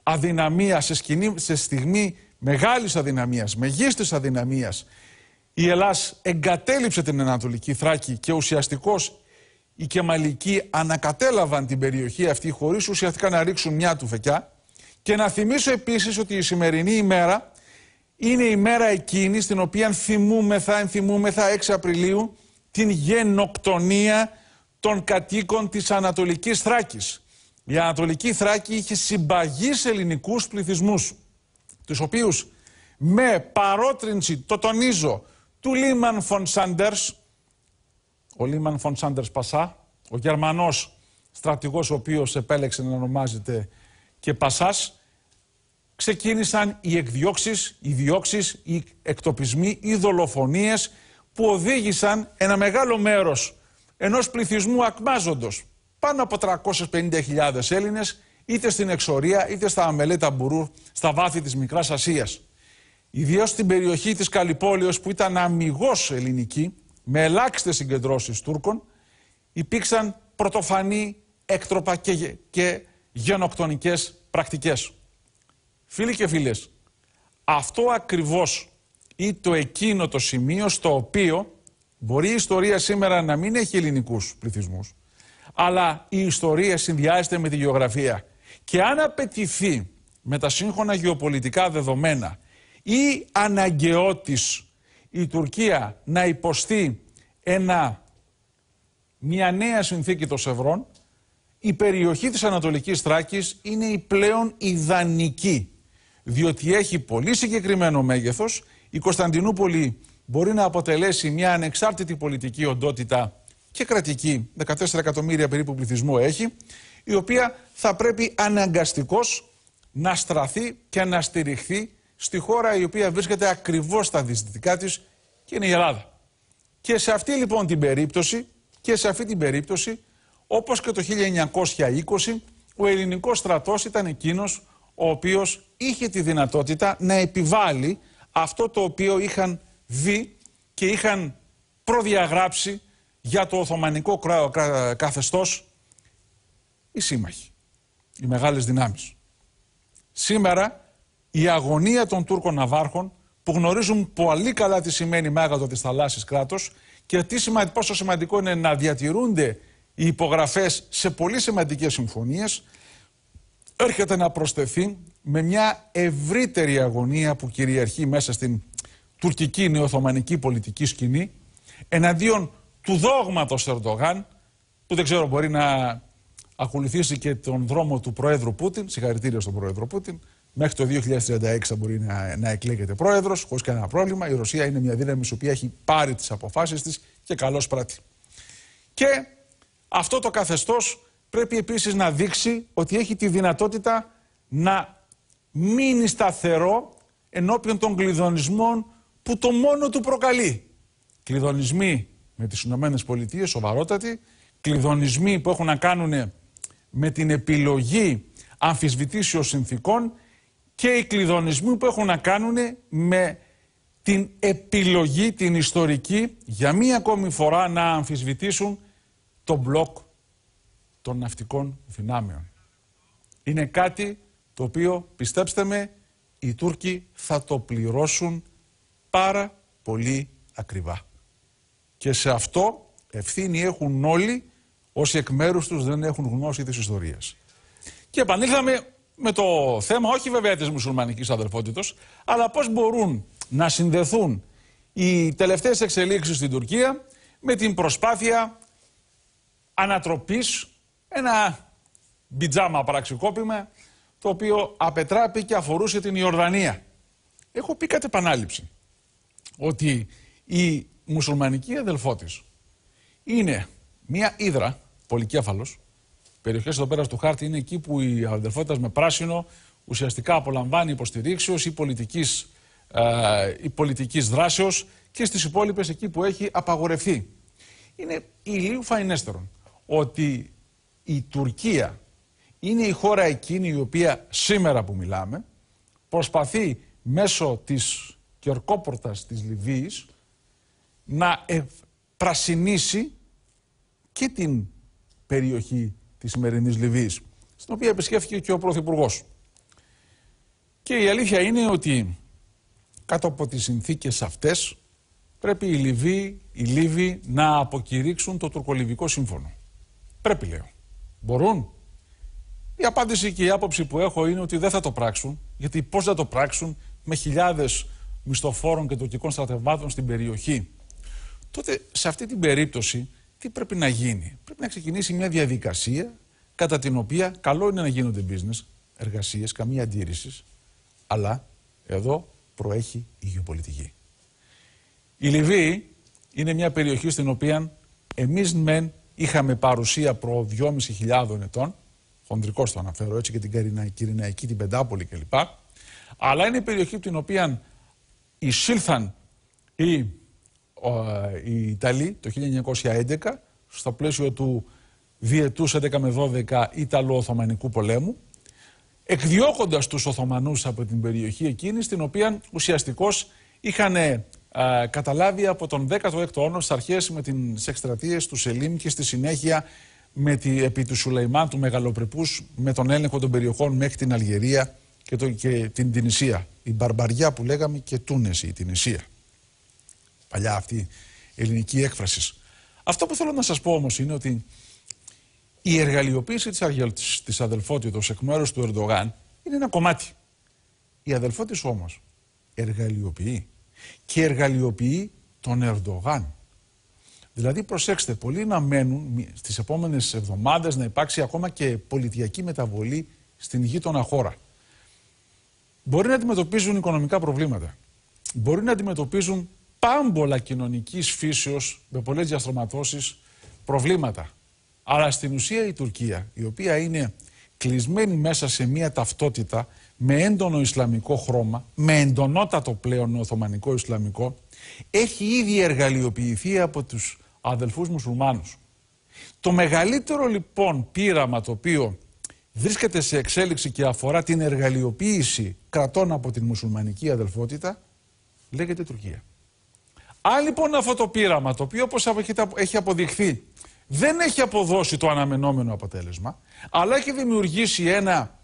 αδυναμία, σε, σκηνή, σε στιγμή μεγάλης αδυναμίας, μεγίστης αδυναμίας, η Ελλάς εγκατέλειψε την Ανατολική Θράκη και ουσιαστικώς οι Κεμαλικοί ανακατέλαβαν την περιοχή αυτή χωρίς ουσιαστικά να ρίξουν μια του φεκιά, και να θυμίσω επίσης ότι η σημερινή ημέρα είναι η μέρα εκείνη στην οποία θυμούμεθα, θα 6 Απριλίου την γενοκτονία των κατοίκων της Ανατολικής Θράκης. Η Ανατολική Θράκη είχε συμπαγείς ελληνικούς πληθυσμούς, τους οποίους με παρότρινση, το τονίζω, του Λίμαν Φον Σάντερς, ο Λίμαν Φον Σάντερς Πασά, ο Γερμανός στρατηγός ο οποίος επέλεξε να ονομάζεται και Πασάς ξεκίνησαν οι εκδιώξεις, οι διώξεις, οι εκτοπισμοί, οι δολοφονίες που οδήγησαν ένα μεγάλο μέρος ενός πληθυσμού ακμάζοντος πάνω από 350.000 Έλληνες είτε στην εξορία είτε στα αμελέτα μπουρού στα βάθη της Μικράς Ασίας. Ιδίως στην περιοχή της Καλυπόλεως που ήταν αμυγός ελληνική με ελάχιστες συγκεντρώσεις Τούρκων υπήρξαν πρωτοφανή έκτροπα και, και γενοκτονικές πρακτικές. Φίλοι και φίλες, αυτό ακριβώς ή το εκείνο το σημείο στο οποίο μπορεί η ιστορία σήμερα να μην έχει ελληνικούς πληθυσμούς, αλλά η ιστορία συνδυάζεται με τη γεωγραφία. Και αν απαιτηθεί με τα σύγχρονα γεωπολιτικά δεδομένα ή αναγκαιοτης η Τουρκία να υποστεί ένα, μια νέα συνθήκη των Σευρών, η περιοχή της Ανατολικής Θράκης είναι η πλέον ιδανική, διότι έχει πολύ συγκεκριμένο μέγεθος. Η Κωνσταντινούπολη μπορεί να αποτελέσει μια ανεξάρτητη πολιτική οντότητα και κρατική, 14 εκατομμύρια περίπου πληθυσμό έχει, η οποία θα πρέπει αναγκαστικώς να στραθεί και να στηριχθεί στη χώρα η οποία βρίσκεται ακριβώς στα δυτικά της και είναι η Ελλάδα. Και σε αυτή λοιπόν την περίπτωση, και σε αυτή την περίπτωση όπως και το 1920, ο ελληνικός στρατός ήταν εκείνος ο οποίος είχε τη δυνατότητα να επιβάλλει αυτό το οποίο είχαν δει και είχαν προδιαγράψει για το Οθωμανικό καθεστώς οι σύμμαχοι, οι μεγάλες δυνάμεις. Σήμερα η αγωνία των Τούρκων Ναυάρχων που γνωρίζουν πολύ καλά τι σημαίνει μέγατο της θαλάσσης κράτος και τι πόσο σημαντικό είναι να διατηρούνται οι υπογραφές σε πολύ σημαντικές συμφωνίες έρχεται να προσθεθεί με μια ευρύτερη αγωνία που κυριαρχεί μέσα στην τουρκική νεοθωμανική πολιτική σκηνή εναντίον του δόγματος Ερντογάν που δεν ξέρω μπορεί να ακολουθήσει και τον δρόμο του Προέδρου Πούτιν, συγχαρητήρια στον Πρόεδρο Πούτιν, μέχρι το 2036 μπορεί να, να εκλέγεται Πρόεδρος, χωρίς κανένα πρόβλημα. Η Ρωσία είναι μια δύναμη η οποία έχει πάρει τις αποφάσεις της και καλώς πράττει. Και αυτό το καθεστώς πρέπει επίσης να δείξει ότι έχει τη δυνατότητα να μείνει σταθερό ενώπιον των κλειδονισμών που το μόνο του προκαλεί. Κλειδονισμοί με τις ΗΠΑ Πολιτείες, σοβαρότατοι, κλειδονισμοί που έχουν να κάνουν με την επιλογή αμφισβητήσεως συνθήκων και οι κλειδονισμοί που έχουν να κάνουν με την επιλογή την ιστορική για μία ακόμη φορά να αμφισβητήσουν τον μπλοκ των ναυτικών δυνάμεων. Είναι κάτι το οποίο, πιστέψτε με, οι Τούρκοι θα το πληρώσουν πάρα πολύ ακριβά. Και σε αυτό ευθύνη έχουν όλοι όσοι εκ μέρους τους δεν έχουν γνώση της ιστορίας. Και επανήλθαμε με το θέμα όχι βέβαια της μουσουλμανικής αδερφότητος, αλλά πώς μπορούν να συνδεθούν οι τελευταίες εξελίξεις στην Τουρκία με την προσπάθεια ανατροπής, ένα μπιτζάμα παραξικόπημα, το οποίο απετράπη και αφορούσε την Ιορδανία. Έχω πει κατ' επανάληψη ότι η μουσουλμανική αδελφότης είναι μια ύδρα, πολυκέφαλος, περιοχές εδώ πέρα του χάρτη είναι εκεί που η αδελφότητα με πράσινο ουσιαστικά απολαμβάνει υποστηρίξεως ή πολιτικής, ε, δράσεως και στις υπόλοιπες εκεί που έχει απαγορευτεί. Είναι ηλίου φαϊνέστερον ότι η Τουρκία είναι η χώρα εκείνη η οποία σήμερα που μιλάμε προσπαθεί μέσω της κερκόπορτας της Λιβύης να πρασινίσει και την περιοχή της σημερινής Λιβύης στην οποία επισκέφθηκε και ο Πρωθυπουργός. Και η αλήθεια είναι ότι κάτω από τις συνθήκες αυτές πρέπει οι Λιβύοι, οι Λίβοι να αποκηρύξουν το τουρκολιβικό σύμφωνο. Πρέπει, λέω. Μπορούν. Η απάντηση και η άποψη που έχω είναι ότι δεν θα το πράξουν. Γιατί πώς θα το πράξουν με χιλιάδες μισθοφόρων και τουρκικών στρατευμάτων στην περιοχή. Τότε σε αυτή την περίπτωση τι πρέπει να γίνει. Πρέπει να ξεκινήσει μια διαδικασία κατά την οποία καλό είναι να γίνονται business, εργασίες, καμία αντίρρησης. Αλλά εδώ προέχει η γεωπολιτική. Η Λιβύη είναι μια περιοχή στην οποία εμείς μεν Είχαμε παρουσία προ 2.500 ετών, χοντρικό το αναφέρω έτσι και την Κυριναϊκή, την Πεντάπολη κλπ. Αλλά είναι η περιοχή την οποία εισήλθαν οι, οι Ιταλοί το 1911 στο πλαίσιο του διετούς 11 με 12 Ιταλο-Οθωμανικού πολέμου εκδιώκοντας τους Οθωμανούς από την περιοχή εκείνη στην οποία ουσιαστικώς είχαν καταλάβει από τον 16ο αιώνα στις αρχές με τι εκστρατείες του Σελήμ και στη συνέχεια με τη, επί του Σουλεϊμάν του Μεγαλοπρεπούς με τον έλεγχο των περιοχών μέχρι την Αλγερία και, το, και την Τινησία. Η μπαρμπαριά που λέγαμε και Τούνεση, η Τινησία. Παλιά αυτή ελληνική έκφραση. Αυτό που θέλω να σας πω όμως είναι ότι η εργαλειοποίηση της, αδελφότητας της εκ μέρους του Ερντογάν είναι ένα κομμάτι. Η αδελφότης όμως εργαλειοποιεί και εργαλειοποιεί τον Ερντογάν. Δηλαδή προσέξτε, πολλοί να μένουν στις επόμενες εβδομάδες να υπάρξει ακόμα και πολιτιακή μεταβολή στην γείτονα χώρα. Μπορεί να αντιμετωπίζουν οικονομικά προβλήματα. Μπορεί να αντιμετωπίζουν πάμπολα κοινωνικής φύσεως με πολλές διαστρωματώσεις προβλήματα. Αλλά στην ουσία η Τουρκία, η οποία είναι κλεισμένη μέσα σε μια ταυτότητα με έντονο Ισλαμικό χρώμα, με εντονότατο πλέον Οθωμανικό Ισλαμικό, έχει ήδη εργαλειοποιηθεί από τους αδελφούς μουσουλμάνους. Το μεγαλύτερο λοιπόν πείραμα το οποίο βρίσκεται σε εξέλιξη και αφορά την εργαλειοποίηση κρατών από την μουσουλμανική αδελφότητα, λέγεται Τουρκία. Αν λοιπόν αυτό το πείραμα, το οποίο όπως έχει αποδειχθεί, δεν έχει αποδώσει το αναμενόμενο αποτέλεσμα, αλλά έχει δημιουργήσει ένα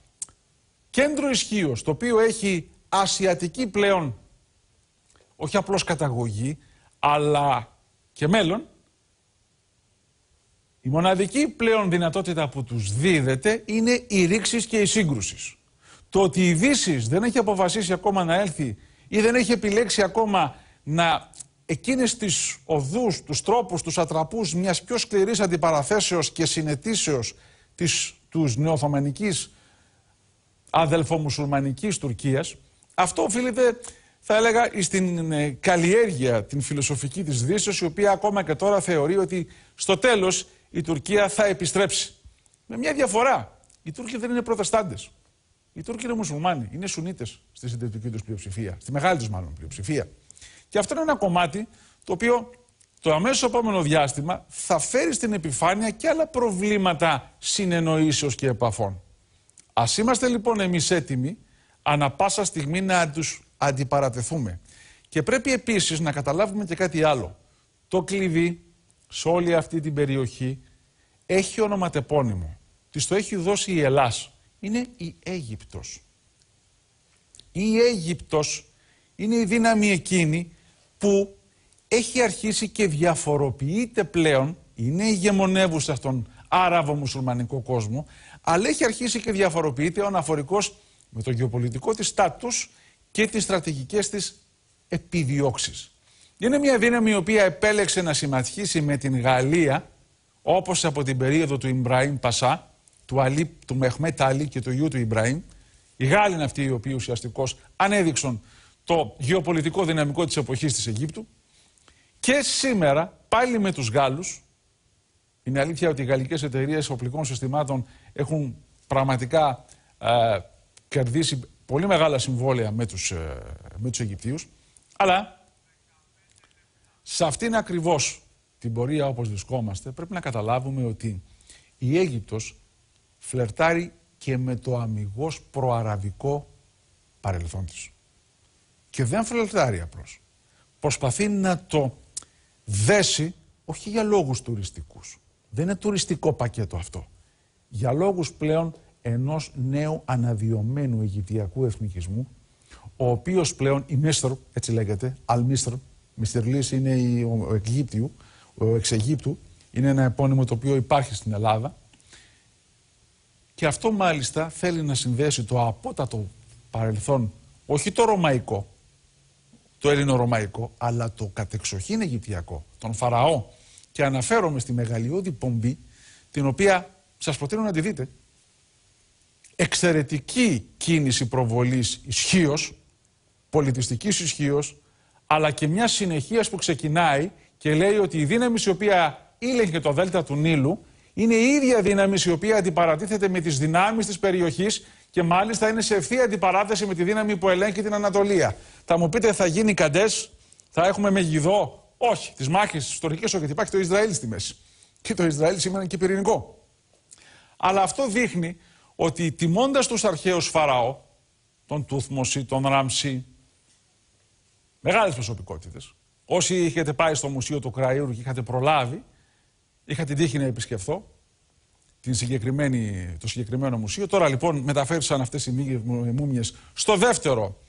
κέντρο ισχύω, το οποίο έχει ασιατική πλέον, όχι απλώς καταγωγή, αλλά και μέλλον, η μοναδική πλέον δυνατότητα που τους δίδεται είναι οι ρήξεις και οι σύγκρουση. Το ότι η Δύση δεν έχει αποφασίσει ακόμα να έλθει ή δεν έχει επιλέξει ακόμα να εκείνες τις οδούς, τους τρόπους, τους ατραπούς μιας πιο σκληρής αντιπαραθέσεως και συνετήσεως της, τους αδελφο-μουσουλμανικής Τουρκίας. Αυτό οφείλεται, θα έλεγα, στην ε, καλλιέργεια την φιλοσοφική της Δύσης, η οποία ακόμα και τώρα θεωρεί ότι στο τέλος η Τουρκία θα επιστρέψει. Με μια διαφορά. Οι Τούρκοι δεν είναι προτεστάντες. Οι Τούρκοι είναι μουσουλμάνοι, είναι Σουνίτες στη συντηρητική τους πλειοψηφία, στη μεγάλη τους μάλλον πλειοψηφία. Και αυτό είναι ένα κομμάτι το οποίο το αμέσω επόμενο διάστημα θα φέρει στην επιφάνεια και άλλα προβλήματα συνεννοήσεως και επαφών. Ας είμαστε λοιπόν εμείς έτοιμοι ανα πάσα στιγμή να τους αντιπαρατεθούμε. Και πρέπει επίσης να καταλάβουμε και κάτι άλλο. Το κλειδί σε όλη αυτή την περιοχή έχει ονοματεπώνυμο. Της το έχει δώσει η Ελλάς. Είναι η Αίγυπτος. Η Αίγυπτος είναι η δύναμη εκείνη που έχει αρχίσει και διαφοροποιείται πλέον, είναι ηγεμονεύουσα στον άραβο-μουσουλμανικό κόσμο, αλλά έχει αρχίσει και διαφοροποιείται αναφορικός με το γεωπολιτικό της στάτους και τις στρατηγικές της επιδιώξεις. Είναι μια δύναμη η οποία επέλεξε να συμμαχίσει με την Γαλλία, όπως από την περίοδο του Ιμπραήμ Πασά, του, Αλή, του Μεχμέτ Αλή και του γιου του Ιμπραήμ. Οι Γάλλοι είναι αυτοί οι οποίοι ουσιαστικώς ανέδειξαν το γεωπολιτικό δυναμικό της εποχής της Αιγύπτου και σήμερα πάλι με τους Γάλλους, είναι αλήθεια ότι οι γαλλικές εταιρείες οπλικών συστημάτων έχουν πραγματικά ε, κερδίσει πολύ μεγάλα συμβόλαια με τους, ε, με Αιγυπτίους. Αλλά σε αυτήν ακριβώς την πορεία όπως βρισκόμαστε πρέπει να καταλάβουμε ότι η Αίγυπτος φλερτάρει και με το αμυγός προαραβικό παρελθόν της. Και δεν φλερτάρει απλώς. Προσπαθεί να το δέσει όχι για λόγους τουριστικούς. Δεν είναι τουριστικό πακέτο αυτό. Για λόγους πλέον ενός νέου αναδιωμένου Αιγυπτιακού εθνικισμού, ο οποίος πλέον, η Μίστρ, έτσι λέγεται, Μίστερ Μιστερλής είναι η, ο, ο Αιγύπτιου, ο Εξεγύπτου, είναι ένα επώνυμο το οποίο υπάρχει στην Ελλάδα, και αυτό μάλιστα θέλει να συνδέσει το απότατο παρελθόν, όχι το ρωμαϊκό, το ελληνορωμαϊκό, αλλά το κατεξοχήν Αιγυπτιακό, τον Φαραώ, και αναφέρομαι στη μεγαλειώδη πομπή, την οποία σας προτείνω να τη δείτε. Εξαιρετική κίνηση προβολής ισχύως, πολιτιστικής ισχύως, αλλά και μια συνεχείας που ξεκινάει και λέει ότι η δύναμη η οποία ήλεγχε το δέλτα του Νείλου είναι η ίδια δύναμη η οποία αντιπαρατίθεται με τις δυνάμεις της περιοχής και μάλιστα είναι σε ευθεία αντιπαράθεση με τη δύναμη που ελέγχει την Ανατολία. Θα μου πείτε, θα γίνει καντές, θα έχουμε μεγιδό, όχι. Τις μάχες, τι όχι. Υπάρχει το Ισραήλ στη μέση. Και το Ισραήλ σήμερα είναι και πυρηνικό. Αλλά αυτό δείχνει ότι τιμώντας τους αρχαίους Φαραώ, τον Τούθμωση, τον Ράμση, μεγάλες προσωπικότητες, όσοι είχετε πάει στο Μουσείο του Κραίου και είχατε προλάβει, είχα την τύχη να επισκεφθώ την συγκεκριμένη, το συγκεκριμένο μουσείο. Τώρα λοιπόν μεταφέρθησαν αυτές οι μούμιες στο δεύτερο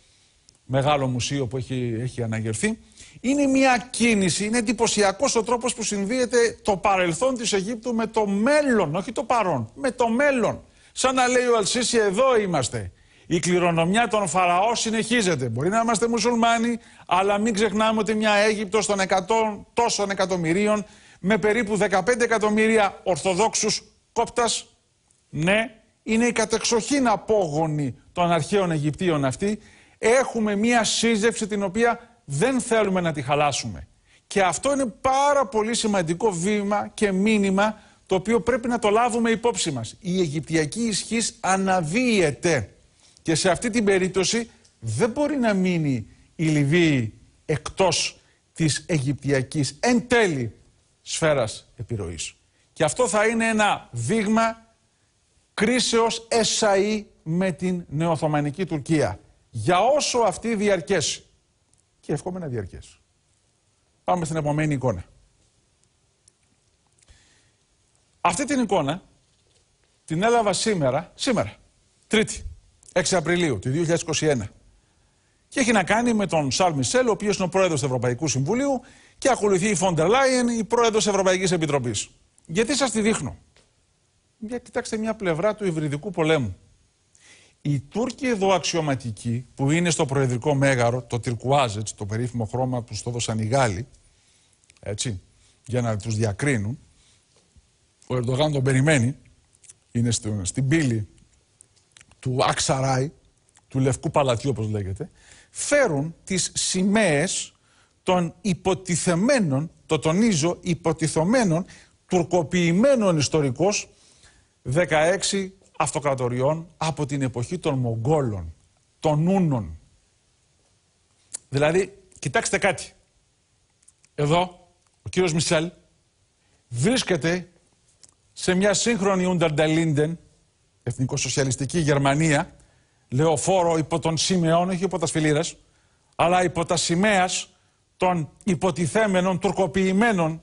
μεγάλο μουσείο που έχει, έχει αναγερθεί. Είναι μια κίνηση, είναι εντυπωσιακός ο τρόπος που συνδύεται το παρελθόν της Αιγύπτου με το μέλλον, όχι το παρόν, με το μέλλον. Σαν να λέει ο Αλσίση, εδώ είμαστε. Η κληρονομιά των Φαραώ συνεχίζεται. Μπορεί να είμαστε μουσουλμάνοι, αλλά μην ξεχνάμε ότι μια Αίγυπτος των 100 τόσων εκατομμυρίων με περίπου 15 εκατομμύρια Ορθοδόξους Κόπτας, ναι, είναι η κατεξοχήν απόγονη των αρχαίων Αιγυπτίων αυτή. Έχουμε μια σύζευση την οποία δεν θέλουμε να τη χαλάσουμε. Και αυτό είναι πάρα πολύ σημαντικό βήμα και μήνυμα το οποίο πρέπει να το λάβουμε υπόψη μας. Η Αιγυπτιακή ισχύς αναδύεται και σε αυτή την περίπτωση δεν μπορεί να μείνει η Λιβύη εκτός της Αιγυπτιακής εν τέλει σφαίρας επιρροής. Και αυτό θα είναι ένα δείγμα κρίσεως εσαΐ με την νεοθωμανική Τουρκία. Για όσο αυτή διαρκέσει και να διαρκές. Πάμε στην επόμενη εικόνα. Αυτή την εικόνα την έλαβα σήμερα, σήμερα, Τρίτη, 6 Απριλίου του 2021. Και έχει να κάνει με τον Σαρλ Μισελ, ο οποίος είναι ο πρόεδρος του Ευρωπαϊκού Συμβουλίου και ακολουθεί η Φόντερ Λάιεν, η πρόεδρος Ευρωπαϊκής Επιτροπής. Γιατί σας τη δείχνω. Για κοιτάξτε μια πλευρά του υβριδικού πολέμου. Οι Τούρκοι εδώ αξιωματικοί που είναι στο προεδρικό μέγαρο, το τυρκουάζ, το περίφημο χρώμα που στο δώσαν οι Γάλλοι, έτσι, για να τους διακρίνουν, ο Ερντογάν τον περιμένει, είναι στην, στην πύλη του Αξαράι, του Λευκού Παλατιού όπως λέγεται, φέρουν τις σημαίες των υποτιθεμένων, το τονίζω, υποτιθεμένων τουρκοποιημένων ιστορικός 16 αυτοκρατοριών από την εποχή των Μογγόλων, των Ούνων. Δηλαδή, κοιτάξτε κάτι. Εδώ, ο κύριος Μισελ βρίσκεται σε μια σύγχρονη εθνικο εθνικοσοσιαλιστική Γερμανία, λεωφόρο υπό τον Σιμεών, όχι υπό τα σφυλήρας, αλλά υπό τα σημαίας των υποτιθέμενων, τουρκοποιημένων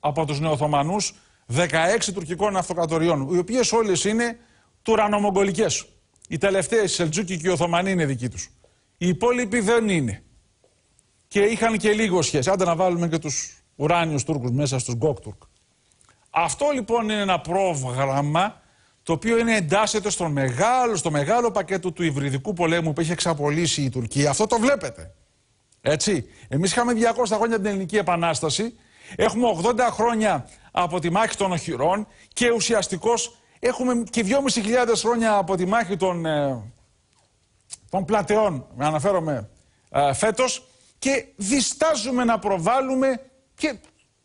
από τους νεοθωμανούς, 16 τουρκικών αυτοκρατοριών, οι οποίες όλες είναι τουρανομογγολικές. Οι τελευταίες, οι Σελτζούκοι και οι Οθωμανοί είναι δικοί τους. Οι υπόλοιποι δεν είναι. Και είχαν και λίγο σχέση. Άντε να βάλουμε και τους ουράνιους Τούρκους μέσα στους Γκόκτουρκ. Αυτό λοιπόν είναι ένα πρόγραμμα το οποίο είναι εντάσσεται στο μεγάλο, στο μεγάλο πακέτο του υβριδικού πολέμου που έχει εξαπολύσει η Τουρκία. Αυτό το βλέπετε. Έτσι. Εμείς είχαμε 200 χρόνια την Ελληνική Επανάσταση. Έχουμε 80 χρόνια από τη μάχη των οχυρών και ουσιαστικώ Έχουμε και 2.500 χρόνια από τη μάχη των, ε, των πλατεών, με αναφέρομαι ε, φέτος, και διστάζουμε να προβάλλουμε και,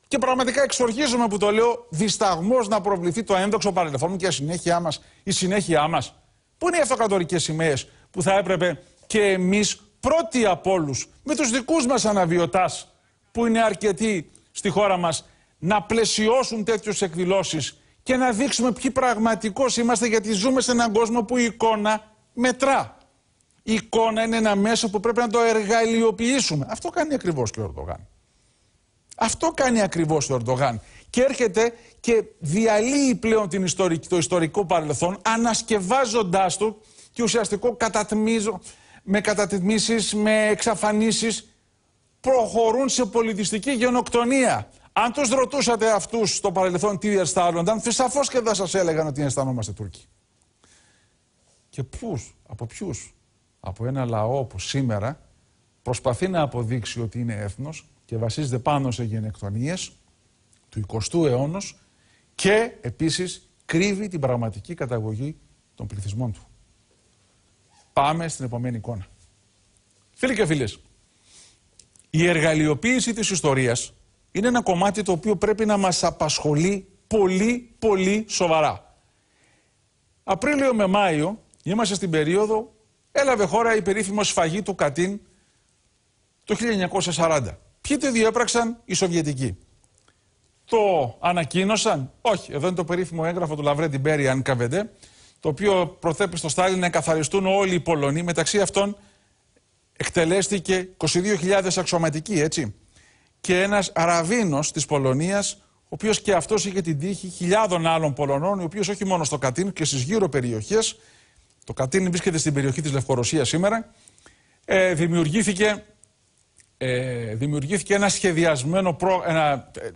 και πραγματικά εξοργίζομαι που το λέω δισταγμός να προβληθεί το ένδοξο παρελθόν και η συνέχειά μας, η συνέχειά μας. Πού είναι οι αυτοκρατορικές σημαίες που θα έπρεπε και εμείς πρώτοι από όλους, με τους δικούς μας αναβιωτάς που είναι αρκετοί στη χώρα μας να πλαισιώσουν τέτοιους εκδηλώσεις και να δείξουμε ποιοι πραγματικώς είμαστε γιατί ζούμε σε έναν κόσμο που η εικόνα μετρά. Η εικόνα είναι ένα μέσο που πρέπει να το εργαλειοποιήσουμε. Αυτό κάνει ακριβώς και ο Ερντογάν. Αυτό κάνει ακριβώς ο Ερντογάν. Και έρχεται και διαλύει πλέον την ιστορική, το ιστορικό παρελθόν ανασκευάζοντάς του και ουσιαστικό με κατατιμήσει, με εξαφανίσεις προχωρούν σε πολιτιστική γενοκτονία. Αν τους ρωτούσατε αυτούς στο παρελθόν τι αισθάνονταν, σαφώς και δεν σας έλεγαν ότι αισθανόμαστε Τούρκοι. Και που από ποιους, από ένα λαό που σήμερα προσπαθεί να αποδείξει ότι είναι έθνος και βασίζεται πάνω σε γενεκτονίες του 20ου αιώνα και επίσης κρύβει την πραγματική καταγωγή των πληθυσμών του. Πάμε στην επόμενη εικόνα. Φίλοι και φίλες, η εργαλειοποίηση της ιστορίας είναι ένα κομμάτι το οποίο πρέπει να μας απασχολεί πολύ πολύ σοβαρά. Απρίλιο με Μάιο είμαστε στην περίοδο έλαβε χώρα η περίφημος σφαγή του Κατίν το 1940. Ποιοι τη διέπραξαν οι Σοβιετικοί. Το ανακοίνωσαν, όχι, εδώ είναι το περίφημο έγγραφο του Λαβρέντι Μπέρι αν καβεντέ, το οποίο προθέπει στο Στάλιν να καθαριστούν όλοι οι Πολωνοί, μεταξύ αυτών εκτελέστηκε 22.000 αξιωματικοί, έτσι και ένας Αραβίνος της Πολωνίας, ο οποίος και αυτός είχε την τύχη χιλιάδων άλλων Πολωνών, ο οποίος όχι μόνο στο Κατίν και στις γύρω περιοχές, το Κατίν βρίσκεται στην περιοχή της Λευκορωσίας σήμερα, ε, δημιουργήθηκε, ε, δημιουργήθηκε ένα σχεδιασμένο, πρόγραμμα, ένα, ε,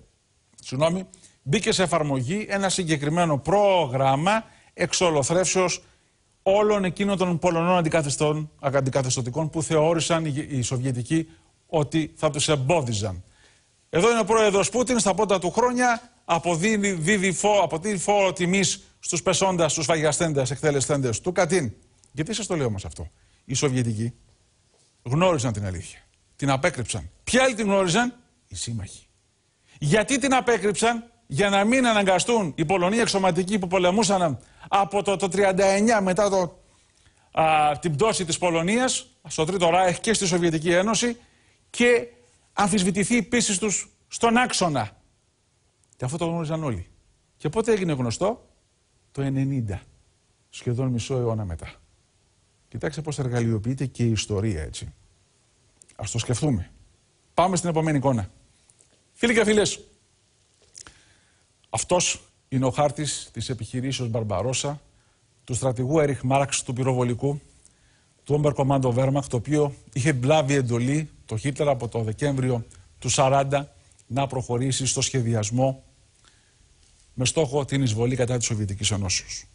συγγνώμη, μπήκε σε εφαρμογή ένα συγκεκριμένο πρόγραμμα εξολοθρεύσεως όλων εκείνων των Πολωνών αντικαθεστωτικών που θεώρησαν οι Σοβιετικοί ότι θα τους εμπόδιζαν. Εδώ είναι ο πρόεδρος Πούτιν στα πρώτα του χρόνια. Αποδίδει δίδει φό, φόρο τιμής στους πεσόντας, στους φαγιαστέντες, εκτελεστέντες του Κατίν. Γιατί σας το λέω όμως αυτό. Οι Σοβιετικοί γνώριζαν την αλήθεια. Την απέκρυψαν. Ποια άλλη την γνώριζαν, οι σύμμαχοι. Γιατί την απέκρυψαν, για να μην αναγκαστούν οι Πολωνοί εξωματικοί που πολεμούσαν από το, το 39 μετά το, α, την πτώση της Πολωνίας στο Τρίτο Ράιχ και στη Σοβιετική Ένωση και αμφισβητηθεί η πίστη τους στον άξονα. Και αυτό το γνώριζαν όλοι. Και πότε έγινε γνωστό, το 90, σχεδόν μισό αιώνα μετά. Κοιτάξτε πώς εργαλειοποιείται και η ιστορία έτσι. Ας το σκεφτούμε. Πάμε στην επόμενη εικόνα. Φίλοι και φίλες, αυτός είναι ο χάρτης της επιχειρήσεως Μπαρμπαρόσα, του στρατηγού Έριχ Μάρξ του πυροβολικού, του Όμπερ Κομάντο Βέρμαχ, το οποίο είχε μπλάβει εντολή το Χίτλερ από το Δεκέμβριο του 40 να προχωρήσει στο σχεδιασμό με στόχο την εισβολή κατά της Σοβιετικής Ενώσεως.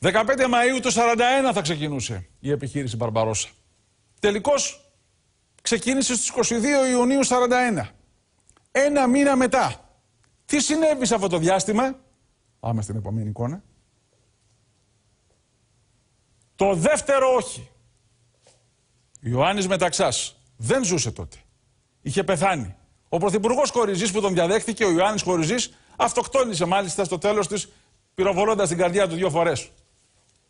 15 Μαΐου του 41 θα ξεκινούσε η επιχείρηση Μπαρμπαρόσα. Τελικώς ξεκίνησε στις 22 Ιουνίου 41. Ένα μήνα μετά. Τι συνέβη σε αυτό το διάστημα. Πάμε στην επόμενη εικόνα. Το δεύτερο όχι Ιωάννης Μεταξάς δεν ζούσε τότε. Είχε πεθάνει. Ο πρωθυπουργός Κοριζή που τον διαδέχτηκε, ο Ιωάννης Κοριζή, αυτοκτόνησε μάλιστα στο τέλος της, πυροβολώντας την καρδιά του δύο φορές.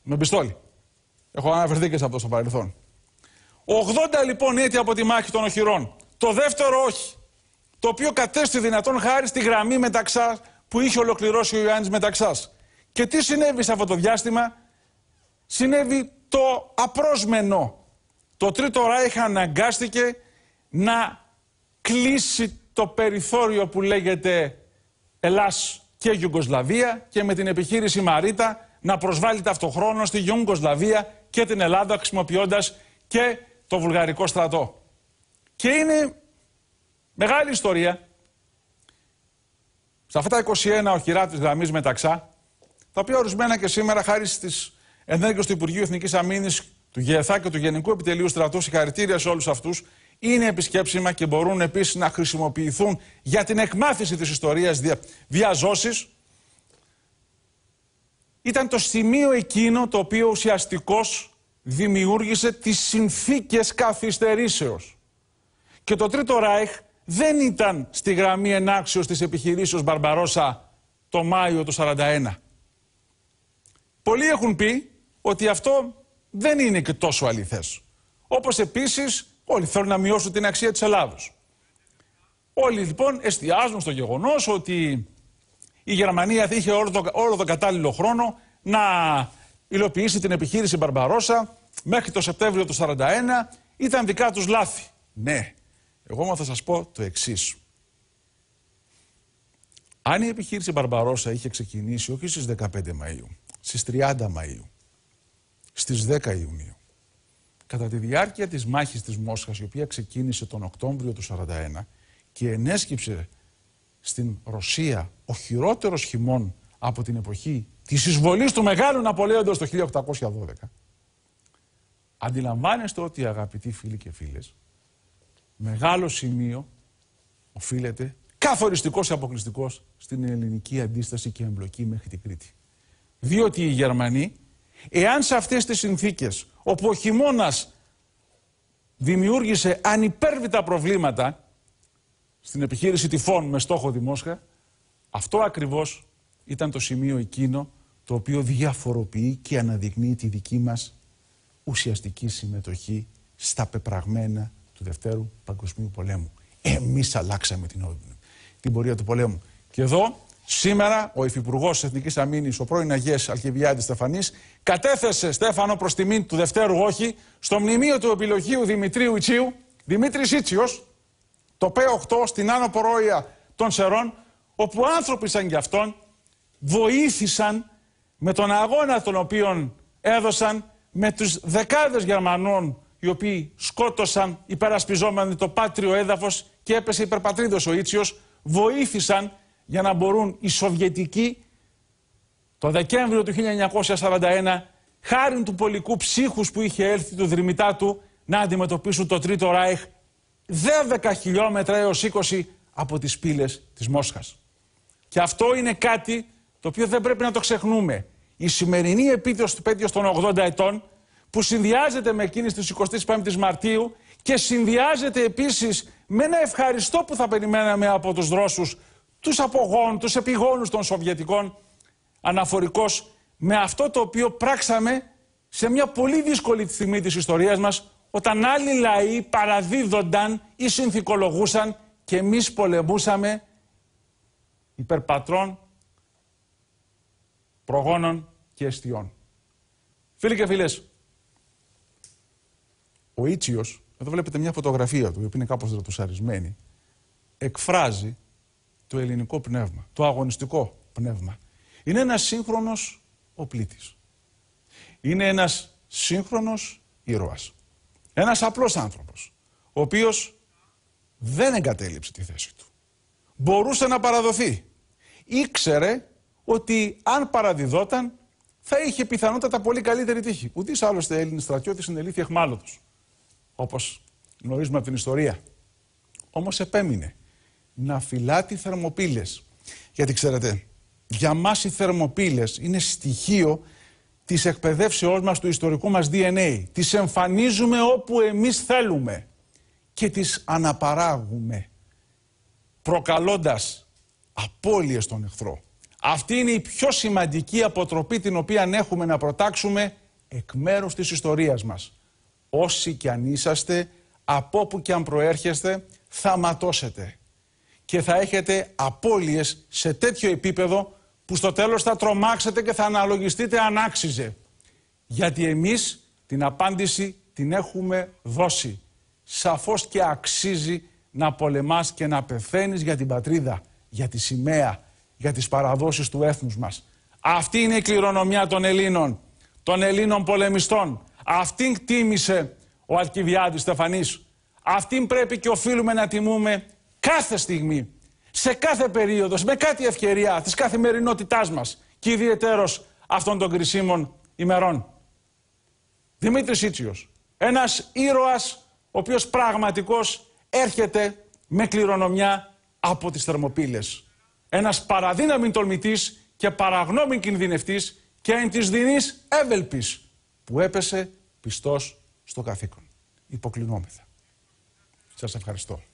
Με πιστόλι. Έχω αναφερθεί και σε αυτό στο παρελθόν. 80 λοιπόν έτη από τη μάχη των οχυρών. Το δεύτερο όχι. Το οποίο κατέστη δυνατόν χάρη στη γραμμή μεταξάς που είχε ολοκληρώσει ο Ιωάννης Μεταξάς. Και τι συνέβη σε αυτό το διάστημα, συνέβη το απρόσμενο το Τρίτο Ράιχ αναγκάστηκε να κλείσει το περιθώριο που λέγεται Ελλάς και Γιουγκοσλαβία και με την επιχείρηση Μαρίτα να προσβάλλει ταυτοχρόνως στη Γιουγκοσλαβία και την Ελλάδα χρησιμοποιώντας και το βουλγαρικό στρατό. Και είναι μεγάλη ιστορία. Σε αυτά τα 21 οχυρά της γραμμής μεταξά, τα οποία ορισμένα και σήμερα χάρη στις ενέργειες του Υπουργείου Εθνικής Αμήνης του ΓΕΘΑ και του Γενικού Επιτελείου Στρατού. Συγχαρητήρια σε όλους αυτούς. Είναι επισκέψιμα και μπορούν επίσης να χρησιμοποιηθούν για την εκμάθηση της ιστορίας διαζώσει. Ήταν το σημείο εκείνο το οποίο ουσιαστικό δημιούργησε τις συνθήκες καθυστερήσεως. Και το Τρίτο Ράιχ δεν ήταν στη γραμμή ενάξεως της επιχειρήσεως Μπαρμπαρόσα το Μάιο του 1941 Πολλοί έχουν πει ότι αυτό δεν είναι και τόσο αληθές. Όπως επίσης όλοι θέλουν να μειώσουν την αξία της Ελλάδος. Όλοι λοιπόν εστιάζουν στο γεγονός ότι η Γερμανία είχε όλο τον το κατάλληλο χρόνο να υλοποιήσει την επιχείρηση Μπαρμπαρόσα μέχρι το Σεπτέμβριο του 1941. Ήταν δικά τους λάθη. Ναι, εγώ θα σας πω το εξής. Αν η επιχείρηση Μπαρμπαρόσα είχε ξεκινήσει όχι στις 15 Μαΐου, στις 30 Μαΐου, στις 10 Ιουνίου. Κατά τη διάρκεια της μάχης της Μόσχας, η οποία ξεκίνησε τον Οκτώβριο του 1941 και ενέσκυψε στην Ρωσία ο χειρότερος χειμών από την εποχή της εισβολής του Μεγάλου Ναπολέοντος το 1812, αντιλαμβάνεστε ότι αγαπητοί φίλοι και φίλες, μεγάλο σημείο οφείλεται καθοριστικός και αποκλειστικός στην ελληνική αντίσταση και εμπλοκή μέχρι την Κρήτη. Διότι οι Γερμανοί Εάν σε αυτές τις συνθήκες, όπου ο χειμώνα δημιούργησε ανυπέρβητα προβλήματα στην επιχείρηση τυφών με στόχο δημόσια, αυτό ακριβώς ήταν το σημείο εκείνο το οποίο διαφοροποιεί και αναδεικνύει τη δική μας ουσιαστική συμμετοχή στα πεπραγμένα του Δευτέρου Παγκοσμίου Πολέμου. Εμείς αλλάξαμε την, την πορεία του πολέμου. Και εδώ Σήμερα ο Υφυπουργός Εθνικής Αμήνης, ο πρώην Αγίας Αλκιβιάδης Στεφανής, κατέθεσε Στέφανο προς τιμή του Δευτέρου Όχι στο μνημείο του επιλογίου Δημητρίου Ιτσίου, Δημήτρης Ιτσίο, το P8 στην άνω Πορόια των Σερών, όπου άνθρωποι σαν κι αυτόν βοήθησαν με τον αγώνα τον οποίον έδωσαν με τους δεκάδες Γερμανών οι οποίοι σκότωσαν υπερασπιζόμενοι το πάτριο έδαφος και έπεσε υπερπατρίδος ο Ιτσίο, βοήθησαν για να μπορούν οι Σοβιετικοί το Δεκέμβριο του 1941 χάρη του πολικού ψύχους που είχε έλθει του δρυμητά του να αντιμετωπίσουν το Τρίτο Ράιχ 10 χιλιόμετρα έως 20 από τις πύλες της Μόσχας. Και αυτό είναι κάτι το οποίο δεν πρέπει να το ξεχνούμε. Η σημερινή επίθεση του Πέτειος των 80 ετών που συνδυάζεται με εκείνης της 25 η Μαρτίου και συνδυάζεται επίσης με ένα ευχαριστώ που θα περιμέναμε από τους Ρώσους τους απογόνους, τους επιγόνους των Σοβιετικών αναφορικός με αυτό το οποίο πράξαμε σε μια πολύ δύσκολη στιγμή της ιστορίας μας όταν άλλοι λαοί παραδίδονταν ή συνθηκολογούσαν και εμείς πολεμούσαμε υπερπατρών, προγόνων και αιστιών. Φίλοι και φίλες, ο Ίτσιος, εδώ βλέπετε μια φωτογραφία του, η οποία είναι κάπως δρατουσαρισμένη, εκφράζει το ελληνικό πνεύμα, το αγωνιστικό πνεύμα. Είναι ένας σύγχρονος οπλίτης. Είναι ένας σύγχρονος ήρωας. Ένας απλός άνθρωπος, ο οποίος δεν εγκατέλειψε τη θέση του. Μπορούσε να παραδοθεί. Ήξερε ότι αν παραδιδόταν θα είχε πιθανότατα πολύ καλύτερη τύχη. Ουδή άλλωστε Έλληνε είναι συνελήφθη εχμάλωτος. Όπως γνωρίζουμε από την ιστορία. Όμως επέμεινε να τι θερμοπύλες. Γιατί ξέρετε, για μας οι θερμοπύλες είναι στοιχείο της εκπαιδεύσεώς μας, του ιστορικού μας DNA. Τις εμφανίζουμε όπου εμείς θέλουμε και τις αναπαράγουμε, προκαλώντας απώλειες στον εχθρό. Αυτή είναι η πιο σημαντική αποτροπή την οποία έχουμε να προτάξουμε εκ μέρους της ιστορίας μας. Όσοι κι αν είσαστε, από όπου κι αν προέρχεστε, θα ματώσετε και θα έχετε απώλειες σε τέτοιο επίπεδο που στο τέλος θα τρομάξετε και θα αναλογιστείτε αν άξιζε. Γιατί εμείς την απάντηση την έχουμε δώσει. Σαφώς και αξίζει να πολεμάς και να πεθαίνεις για την πατρίδα, για τη σημαία, για τις παραδόσεις του έθνους μας. Αυτή είναι η κληρονομιά των Ελλήνων, των Ελλήνων πολεμιστών. Αυτήν τίμησε ο Αλκιβιάδης Στεφανής. Αυτήν πρέπει και οφείλουμε να τιμούμε Κάθε στιγμή, σε κάθε περίοδος, με κάθε ευκαιρία της καθημερινότητάς μας και ιδιαίτερω αυτών των κρισίμων ημερών. Δημήτρης Ίτσιος, Ένας ήρωας, ο οποίος πραγματικό έρχεται με κληρονομιά από τις θερμοπύλες. Ένας παραδύναμη τολμητής και παραγνώμη κινδυνευτής και εν της που έπεσε πιστός στο καθήκον. Υποκλεινόμεθα. Σας ευχαριστώ.